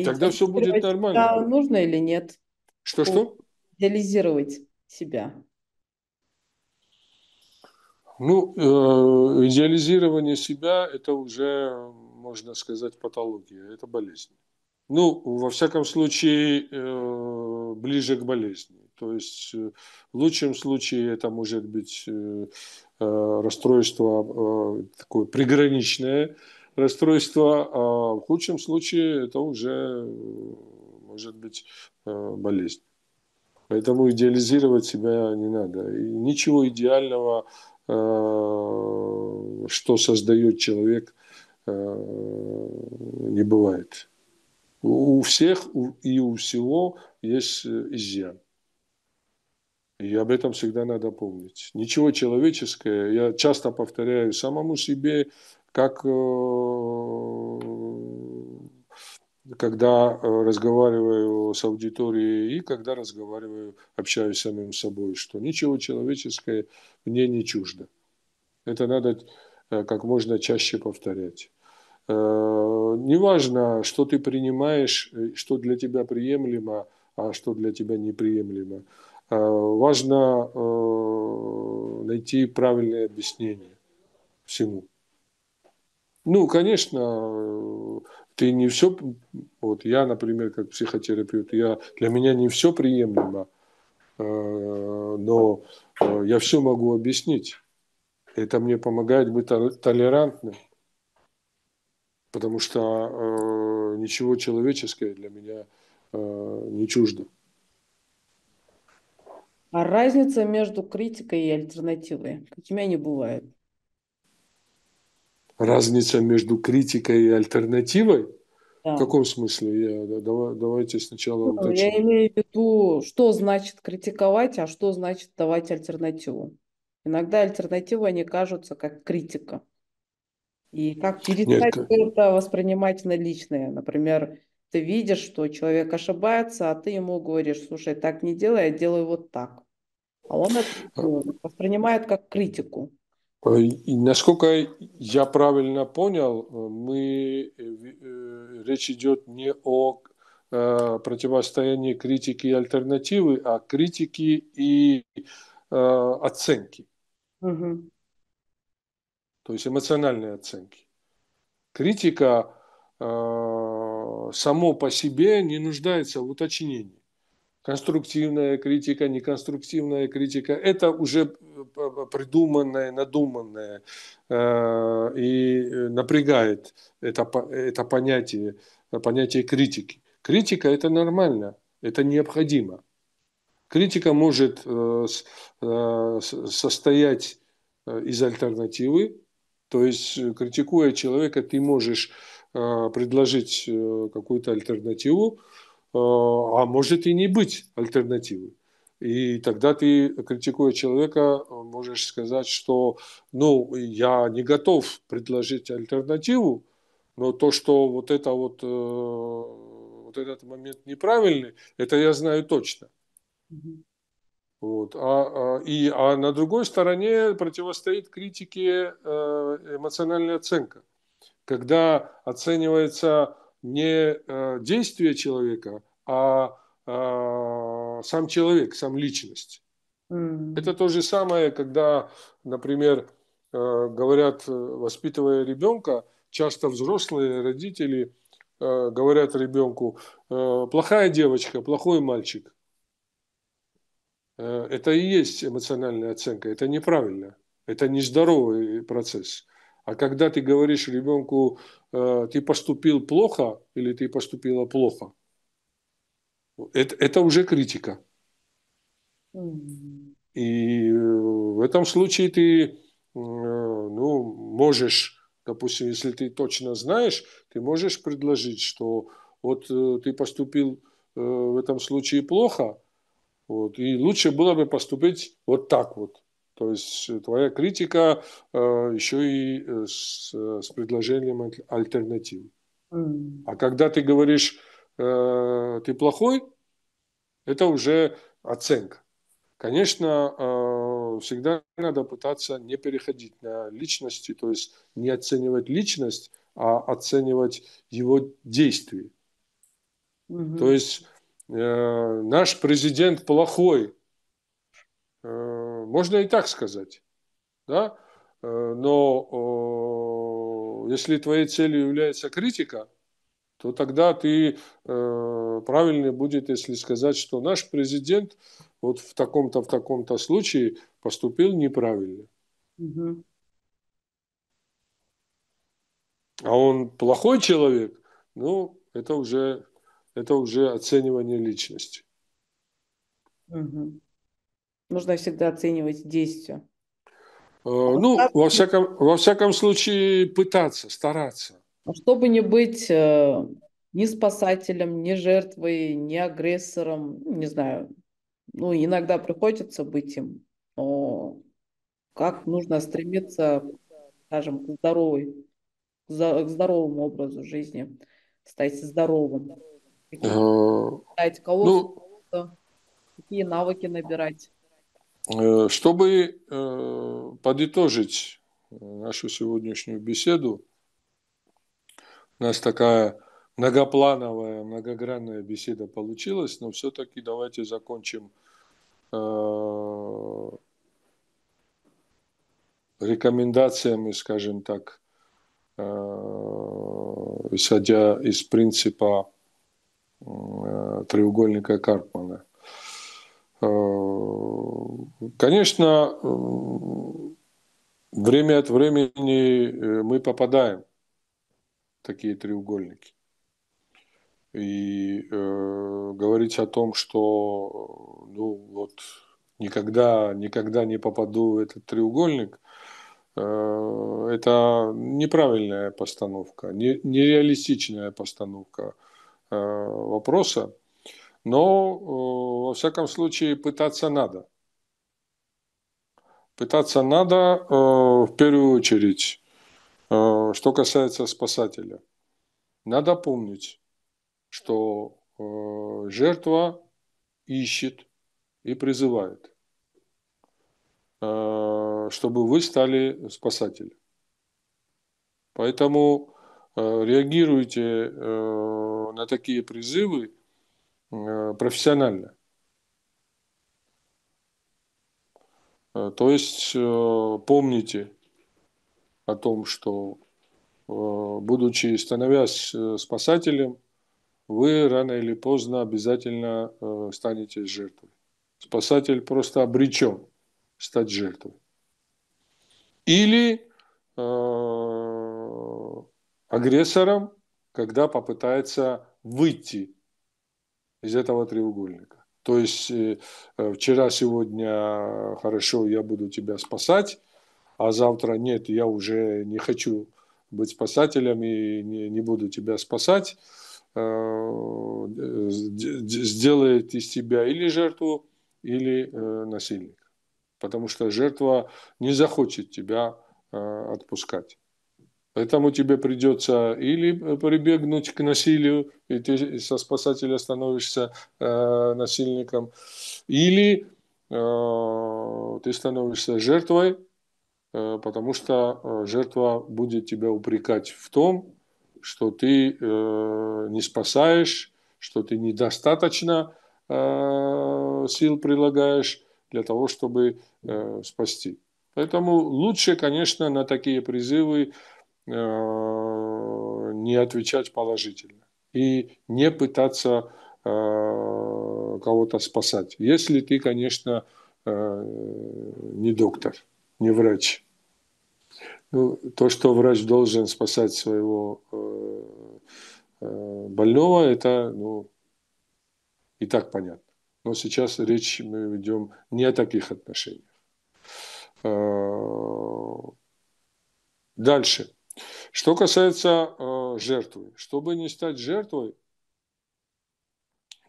А тогда все будет нормально. Да, нужно или нет? Что-что? Идеализировать себя. Ну, э, идеализирование себя – это уже, можно сказать, патология, это болезнь. Ну, во всяком случае, э, ближе к болезни. То есть э, в лучшем случае это может быть э, э расстройство э, такое приграничное, расстройство, а в худшем случае это уже э, может быть э, болезнь. Поэтому идеализировать себя не надо. И ничего идеального, э, что создает человек, не бывает. У всех и у всего есть изъян. И об этом всегда надо помнить. Ничего человеческое, я часто повторяю самому себе как э, когда э, разговариваю с аудиторией и когда разговариваю, общаюсь с самим собой, что ничего человеческое мне не чуждо. Это надо э, как можно чаще повторять. Неважно, что ты принимаешь, что для тебя приемлемо, а что для тебя неприемлемо. Важно найти правильное объяснение всему. Ну, конечно, ты не все... Вот я, например, как психотерапевт, я, для меня не все приемлемо, э, но э, я все могу объяснить. Это мне помогает быть толерантным, потому что э, ничего человеческое для меня не чуждо. А разница между критикой и альтернативой, какими они бывают? Разница между критикой и альтернативой? Да. В каком смысле? Я, давай, давайте сначала ну, уточним. Я имею в виду, что значит критиковать, а что значит давать альтернативу. Иногда альтернативы, они кажутся как критика. И как перестать Нет, это воспринимать на личное. Например, ты видишь, что человек ошибается, а ты ему говоришь, слушай, так не делай, я а делаю вот так. А он это а воспринимает как критику. Э, насколько я правильно понял, э, мы, э, речь идет не о противостоянии критики и альтернативы, а критики и оценки. Угу. То есть эмоциональные оценки. Критика само по себе не нуждается в уточнении конструктивная критика, неконструктивная критика. Это уже э, придуманное, надуманное э, и э, напрягает это, это понятие, понятие критики. Критика – это нормально, это необходимо. Критика может состоять из альтернативы, то есть критикуя человека, ты можешь предложить какую-то альтернативу, Э, а может и не быть альтернативы. И тогда ты, критикуя человека, можешь сказать, что ну, я не готов предложить альтернативу, но то, что вот, это вот, э, вот этот момент неправильный, это я знаю точно. Вот. А, а, и, а на другой стороне противостоит критике э, эмоциональная оценка. Когда оценивается не э, действие человека, а э, сам человек, сам личность. Mm. Это то же самое, когда, например, э, говорят, воспитывая ребенка, часто взрослые родители говорят ребенку, плохая девочка, плохой мальчик. Это и есть эмоциональная оценка, это неправильно, это нездоровый процесс. А когда ты говоришь ребенку, э, ты поступил плохо или ты поступила плохо, это, это уже критика. И э, в этом случае ты э, ну, можешь, допустим, если ты точно знаешь, ты можешь предложить, что вот ты поступил в этом случае плохо, вот, и лучше было бы поступить вот так вот. То есть э, твоя критика э, еще и э, с, э, с предложением альтернатив. Mm. А когда ты говоришь, э, ты плохой, это уже оценка. Конечно, э, всегда надо пытаться не переходить на личности, то есть не оценивать личность, а оценивать его действия. Mm-hmm. То есть э, наш президент плохой. Э, можно и так сказать, да? Э, но если твоей целью является критика, то тогда ты э, правильнее будет, если сказать, что наш президент вот в таком-то, в таком-то случае поступил неправильно. А он плохой человек, ну, это уже, это уже оценивание личности. Угу нужно всегда оценивать действия. Э, ну, во всяком, во всяком случае, пытаться, стараться. А чтобы не быть э, ни спасателем, ни жертвой, ни агрессором, не знаю, ну, иногда приходится быть им, но как нужно стремиться, скажем, к, здоровой, к здоровому образу жизни, стать здоровым. Э, стать кого-то, ну, какие навыки набирать. Э, чтобы э, подытожить э, нашу сегодняшнюю беседу, у нас такая многоплановая, многогранная беседа получилась, но все-таки давайте закончим рекомендациями, скажем так, исходя из принципа треугольника Карпмана – Э, конечно, э, время от времени э, мы попадаем в такие треугольники. И говорить о том, что ну вот никогда, никогда не попаду в этот треугольник, это неправильная постановка, не, нереалистичная постановка вопроса. Но, э, во всяком случае, пытаться надо. Пытаться надо э, в первую очередь, э, что касается спасателя. Надо помнить, что жертва ищет и призывает, чтобы вы стали спасателем. Поэтому реагируйте на такие призывы – Э, профессионально. Э, то есть э, помните о том, что будучи становясь спасателем, вы рано или поздно обязательно станете жертвой. Спасатель просто обречен стать жертвой. Или агрессором, когда попытается выйти из этого треугольника. То есть э, э, вчера, сегодня хорошо, я буду тебя спасать, а завтра нет, я уже не хочу быть спасателем и не, не буду тебя спасать, э, сделает из тебя или жертву, или насильника. Потому что жертва не захочет тебя отпускать. Поэтому тебе придется или э, прибегнуть к насилию, и ты со спасателя становишься э, насильником, или э, ты становишься жертвой, э, потому что э, жертва будет тебя упрекать в том, что ты э, не спасаешь, что ты недостаточно э, сил прилагаешь для того, чтобы э, спасти. Поэтому лучше, конечно, на такие призывы Э, не отвечать положительно и не пытаться э, кого-то спасать. Если ты, конечно, э, не доктор, не врач. Ну, то, что врач должен спасать своего больного, это ну, и так понятно. Но сейчас речь мы ведем не о таких отношениях. Дальше. Что касается э, жертвы, чтобы не стать жертвой,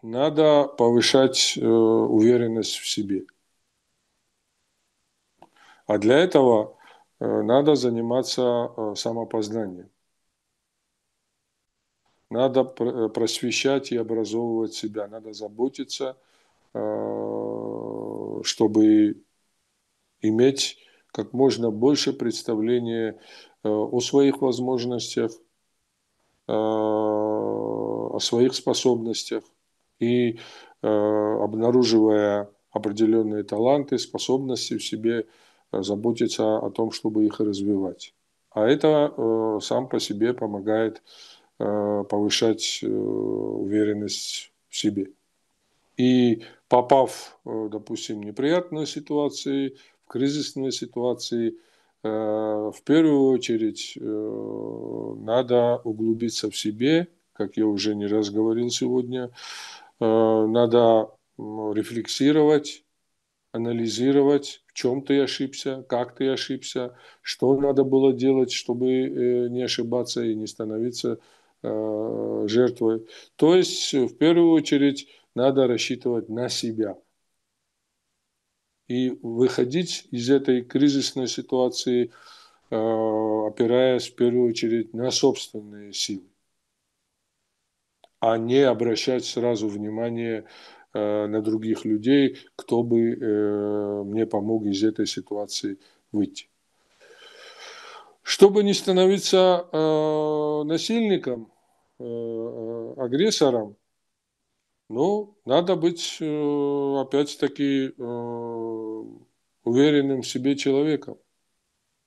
надо повышать э, уверенность в себе. А для этого э, надо заниматься э, самопознанием. Надо пр э, просвещать и образовывать себя. Надо заботиться, э, чтобы иметь как можно больше представления о э, своих возможностях, э, о своих способностях и э, обнаруживая определенные таланты, способности в себе заботиться о том, чтобы их развивать. А это сам по себе помогает повышать уверенность в себе. И попав, допустим, в неприятные ситуации, в кризисные ситуации – Э, в первую очередь э, надо углубиться в себе, как я уже не раз говорил сегодня, э, надо рефлексировать, анализировать, в чем ты ошибся, как ты ошибся, что надо было делать, чтобы не ошибаться и не становиться жертвой. То есть, в первую очередь, надо рассчитывать на себя – и выходить из этой кризисной ситуации, э, опираясь в первую очередь на собственные силы, а не обращать сразу внимание э, на других людей, кто бы э, мне помог из этой ситуации выйти. Чтобы не становиться насильником, агрессором, ну, надо быть, опять-таки, уверенным в себе человеком.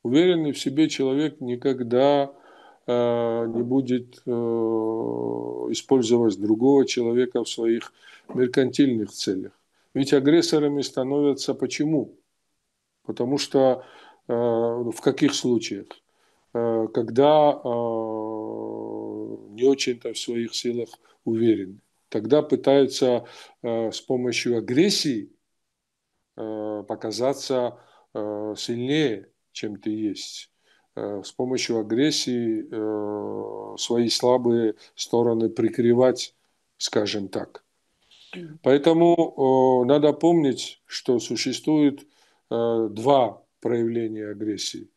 Уверенный в себе человек никогда э, не будет э, использовать другого человека в своих меркантильных целях. Ведь агрессорами становятся почему? Потому что э, в каких случаях? Э, когда э, не очень-то в своих силах уверены. Тогда пытаются э, с помощью агрессии Э, показаться э, сильнее, чем ты есть. Э, с помощью агрессии свои слабые стороны прикрывать, скажем так. Поэтому надо помнить, что существует два проявления агрессии.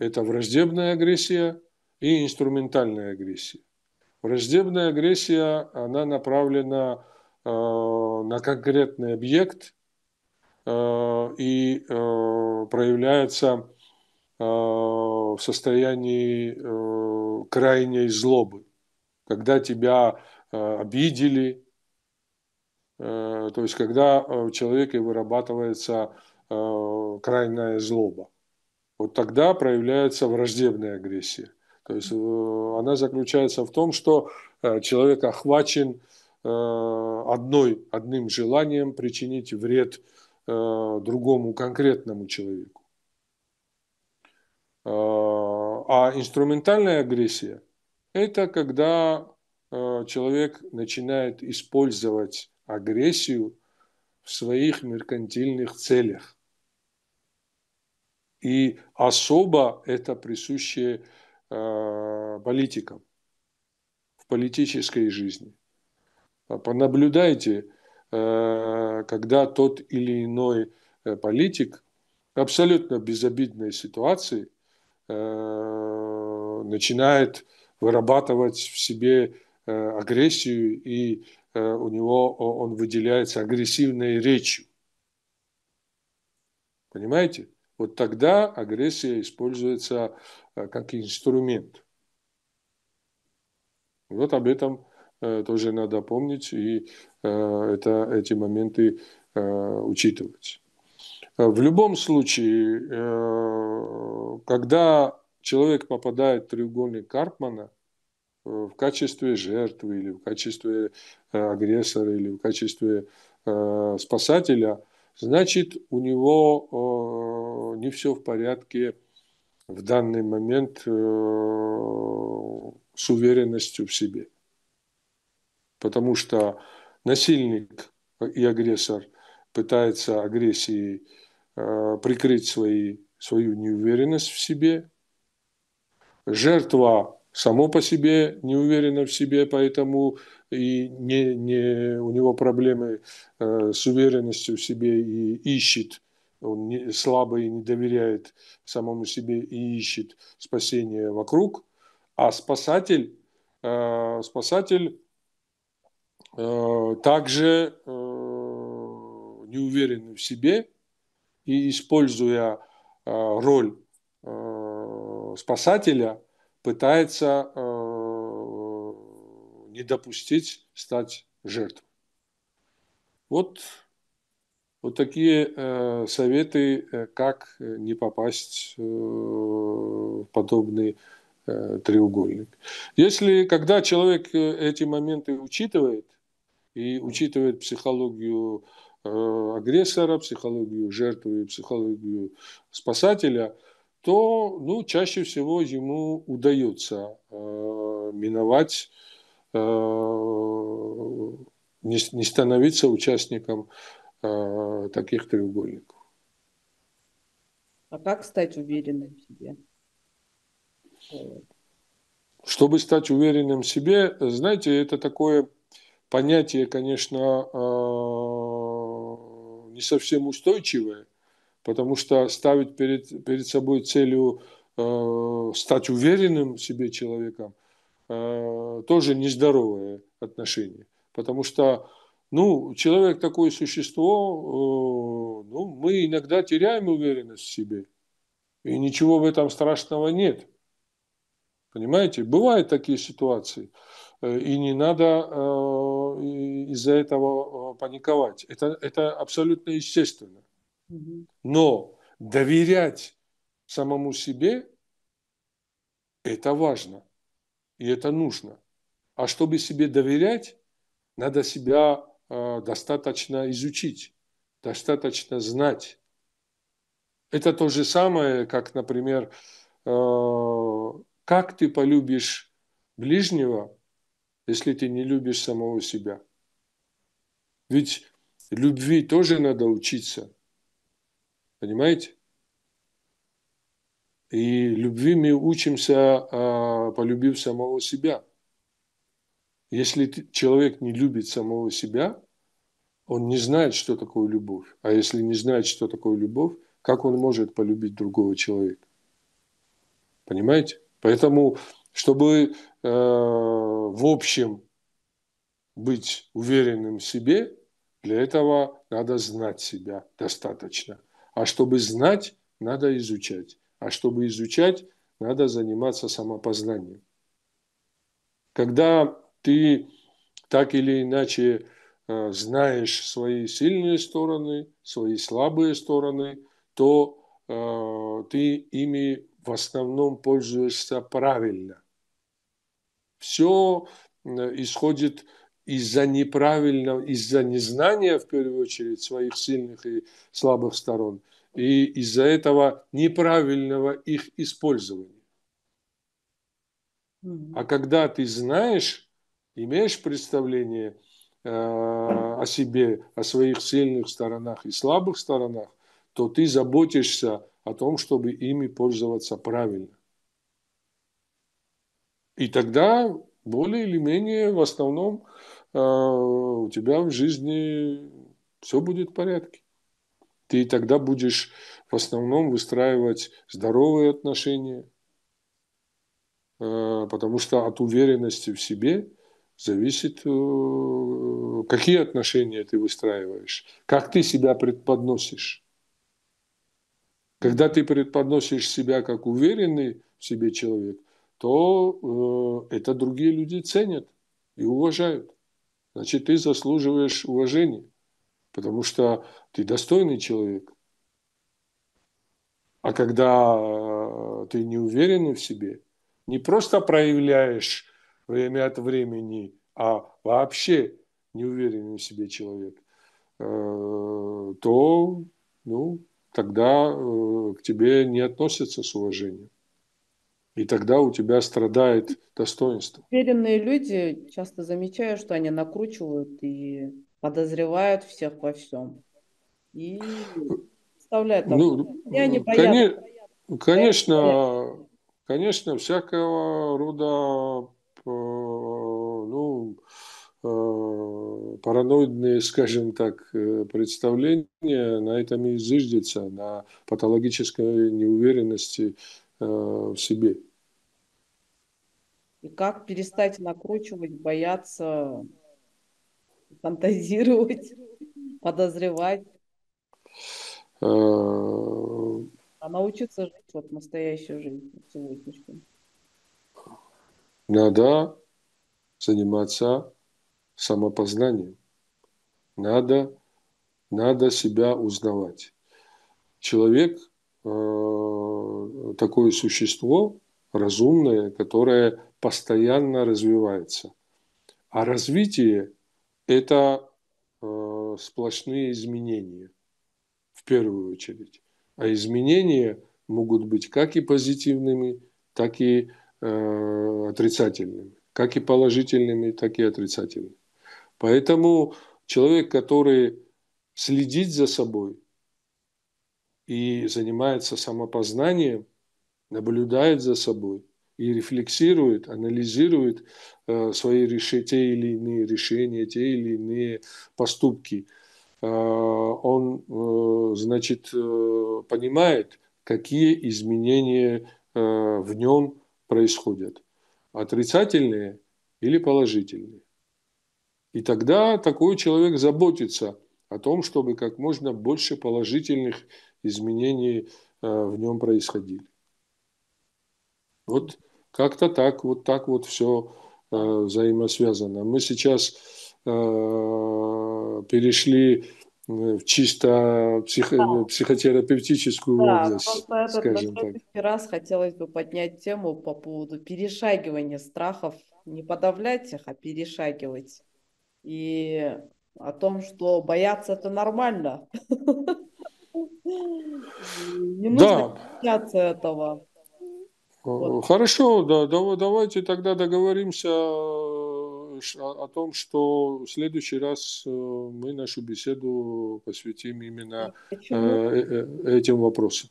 Это враждебная агрессия и инструментальная агрессия. Враждебная агрессия, она направлена на конкретный объект – Э, и э, проявляется э, в состоянии крайней злобы, когда тебя обидели, то есть когда в человеке вырабатывается крайняя злоба. Вот тогда проявляется враждебная агрессия. То есть она заключается в том, что человек охвачен одной, одним желанием причинить вред Э, другому конкретному человеку. Э, а инструментальная агрессия – это когда э, человек начинает использовать агрессию в своих меркантильных целях. И особо это присуще политикам в политической жизни. Понаблюдайте Э, когда тот или иной э, политик абсолютно безобидной ситуации э, начинает вырабатывать в себе агрессию, и у него он выделяется агрессивной речью. Понимаете? Вот тогда агрессия используется как инструмент. Вот об этом тоже надо помнить и Э, это, эти моменты э, учитывать. Э, в любом случае, когда человек попадает в треугольник Карпмана в качестве жертвы или в качестве агрессора или в качестве спасателя, значит у него не все в порядке в данный момент с уверенностью в себе. Потому что насильник и агрессор пытается агрессией э, прикрыть свои, свою неуверенность в себе. Жертва само по себе не уверена в себе, поэтому и не, не, у него проблемы э, с уверенностью в себе и ищет, он не, слабо и не доверяет самому себе и ищет спасение вокруг. А спасатель, э, спасатель Э, также э, не уверены в себе и, используя э, роль спасателя, пытается не допустить стать жертвой. Вот, вот такие советы, как не попасть в подобный треугольник. Если, когда человек эти моменты учитывает, и учитывает психологию э, агрессора, психологию жертвы психологию спасателя, то ну, чаще всего ему удается э, миновать, э, не, не становиться участником э, таких треугольников. А как стать уверенным в себе? Чтобы стать уверенным в себе, знаете, это такое понятие, конечно, а, не совсем устойчивое, потому что ставить перед, перед собой целью а, стать уверенным в себе человеком а, тоже нездоровое отношение. Потому что ну, человек такое существо, ну, мы иногда теряем уверенность в себе. И ничего в этом страшного нет. Понимаете? Бывают такие ситуации и не надо э, из-за этого э, паниковать. Это, это абсолютно естественно. Но доверять самому себе – это важно, и это нужно. А чтобы себе доверять, надо себя э, достаточно изучить, достаточно знать. Это то же самое, как, например, как ты полюбишь ближнего – если ты не любишь самого себя. Ведь любви тоже надо учиться. Понимаете? И любви мы учимся, а, полюбив самого себя. Если человек не любит самого себя, он не знает, что такое любовь. А если не знает, что такое любовь, как он может полюбить другого человека? Понимаете? Поэтому, чтобы Э, в общем быть уверенным в себе, для этого надо знать себя достаточно. А чтобы знать, надо изучать. А чтобы изучать, надо заниматься самопознанием. Когда ты так или иначе э, знаешь свои сильные стороны, свои слабые стороны, то э, ты ими в основном пользуешься правильно все э, исходит из-за неправильного, из-за незнания, в первую очередь, своих сильных и слабых сторон, и из-за этого неправильного их использования. А когда ты знаешь, имеешь представление э, о себе, о своих сильных сторонах и слабых сторонах, то ты заботишься о том, чтобы ими пользоваться правильно. И тогда более или менее в основном э, у тебя в жизни все будет в порядке. Ты тогда будешь в основном выстраивать здоровые отношения, э, потому что от уверенности в себе зависит, э, какие отношения ты выстраиваешь, как ты себя предподносишь. Когда ты предподносишь себя как уверенный в себе человек, то э, это другие люди ценят и уважают. Значит, ты заслуживаешь уважения, потому что ты достойный человек. А когда э, ты не уверенный в себе, не просто проявляешь время от времени, а вообще неуверенный в себе человек, э, то ну, тогда к тебе не относятся с уважением. И тогда у тебя страдает достоинство. Уверенные люди часто замечают, что они накручивают и подозревают всех во всем. И вставляют. Ну, и они боятся, коне... боятся. Конечно, боятся. конечно, всякого рода э, ну, э, параноидные, скажем так, э, представления на этом и зыждется, на патологической неуверенности Э, в себе. И как перестать накручивать, бояться, фантазировать, подозревать? Э, а научиться жить вот настоящую жизнь сегодняшнюю. Надо заниматься самопознанием. Надо, надо себя узнавать. Человек – Э, такое существо разумное, которое постоянно развивается. А развитие – это э, сплошные изменения в первую очередь. А изменения могут быть как и позитивными, так и э, отрицательными, как и положительными, так и отрицательными. Поэтому человек, который следит за собой, и занимается самопознанием, наблюдает за собой и рефлексирует, анализирует э, свои решения, те или иные решения, те или иные поступки, э, он, э, значит, понимает, какие изменения в нем происходят, отрицательные или положительные. И тогда такой человек заботится о том, чтобы как можно больше положительных изменения э, в нем происходили. Вот как-то так, вот так вот все э, взаимосвязано. Мы сейчас э, перешли в чисто психо да. психотерапевтическую да, область, вот скажем так. раз хотелось бы поднять тему по поводу перешагивания страхов, не подавлять их, а перешагивать. И о том, что бояться это нормально. Не нужно бояться да. этого. Э, вот. Хорошо, да, давайте тогда договоримся э, о том, что в следующий раз э, мы нашу беседу посвятим именно а Почему? этим вопросам.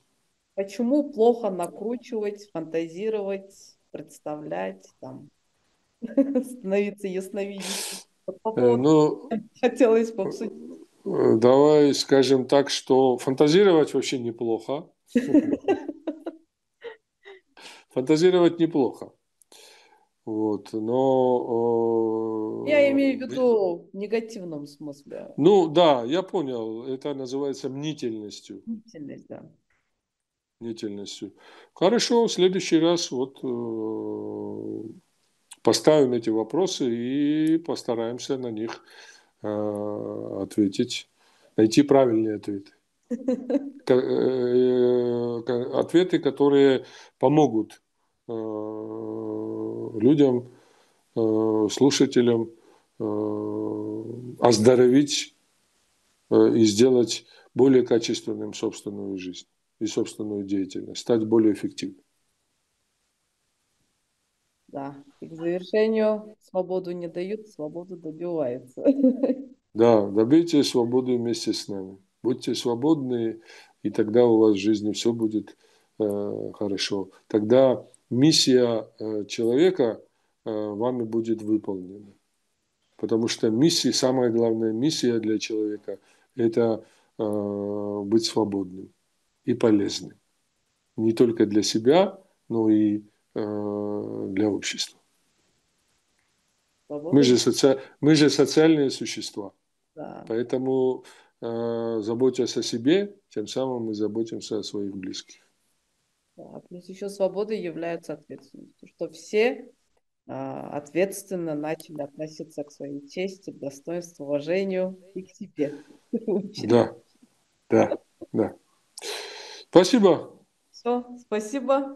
Почему плохо накручивать, фантазировать, представлять, там, становиться ясновидящим? ну, хотелось бы обсудить. Давай скажем так, что фантазировать вообще неплохо. Фантазировать неплохо. Вот, но... Э, я имею в виду в негативном смысле. Ну да, я понял. Это называется мнительностью. Мнительность, да. Мнительностью. Хорошо, в следующий раз вот э, поставим эти вопросы и постараемся на них Э, ответить, найти правильные ответы. Э, ответы, которые помогут э, людям, слушателям оздоровить и сделать более качественным собственную жизнь и собственную деятельность, стать более эффективным. Да, и к завершению, свободу не дают, свободу добивается. Да, добейте свободу вместе с нами. Будьте свободны, и тогда у вас в жизни все будет э, хорошо. Тогда миссия э, человека э, вами будет выполнена. Потому что миссия, самая главная миссия для человека – это э, быть свободным и полезным. Не только для себя, но и э, для общества. Мы же, соци... мы же социальные существа. Да. Поэтому, э, заботясь о себе, тем самым мы заботимся о своих близких. Да, плюс еще свобода является ответственностью, что все э, ответственно начали относиться к своей чести, достоинству, уважению и к себе. Да, да, да. Спасибо. Все, спасибо.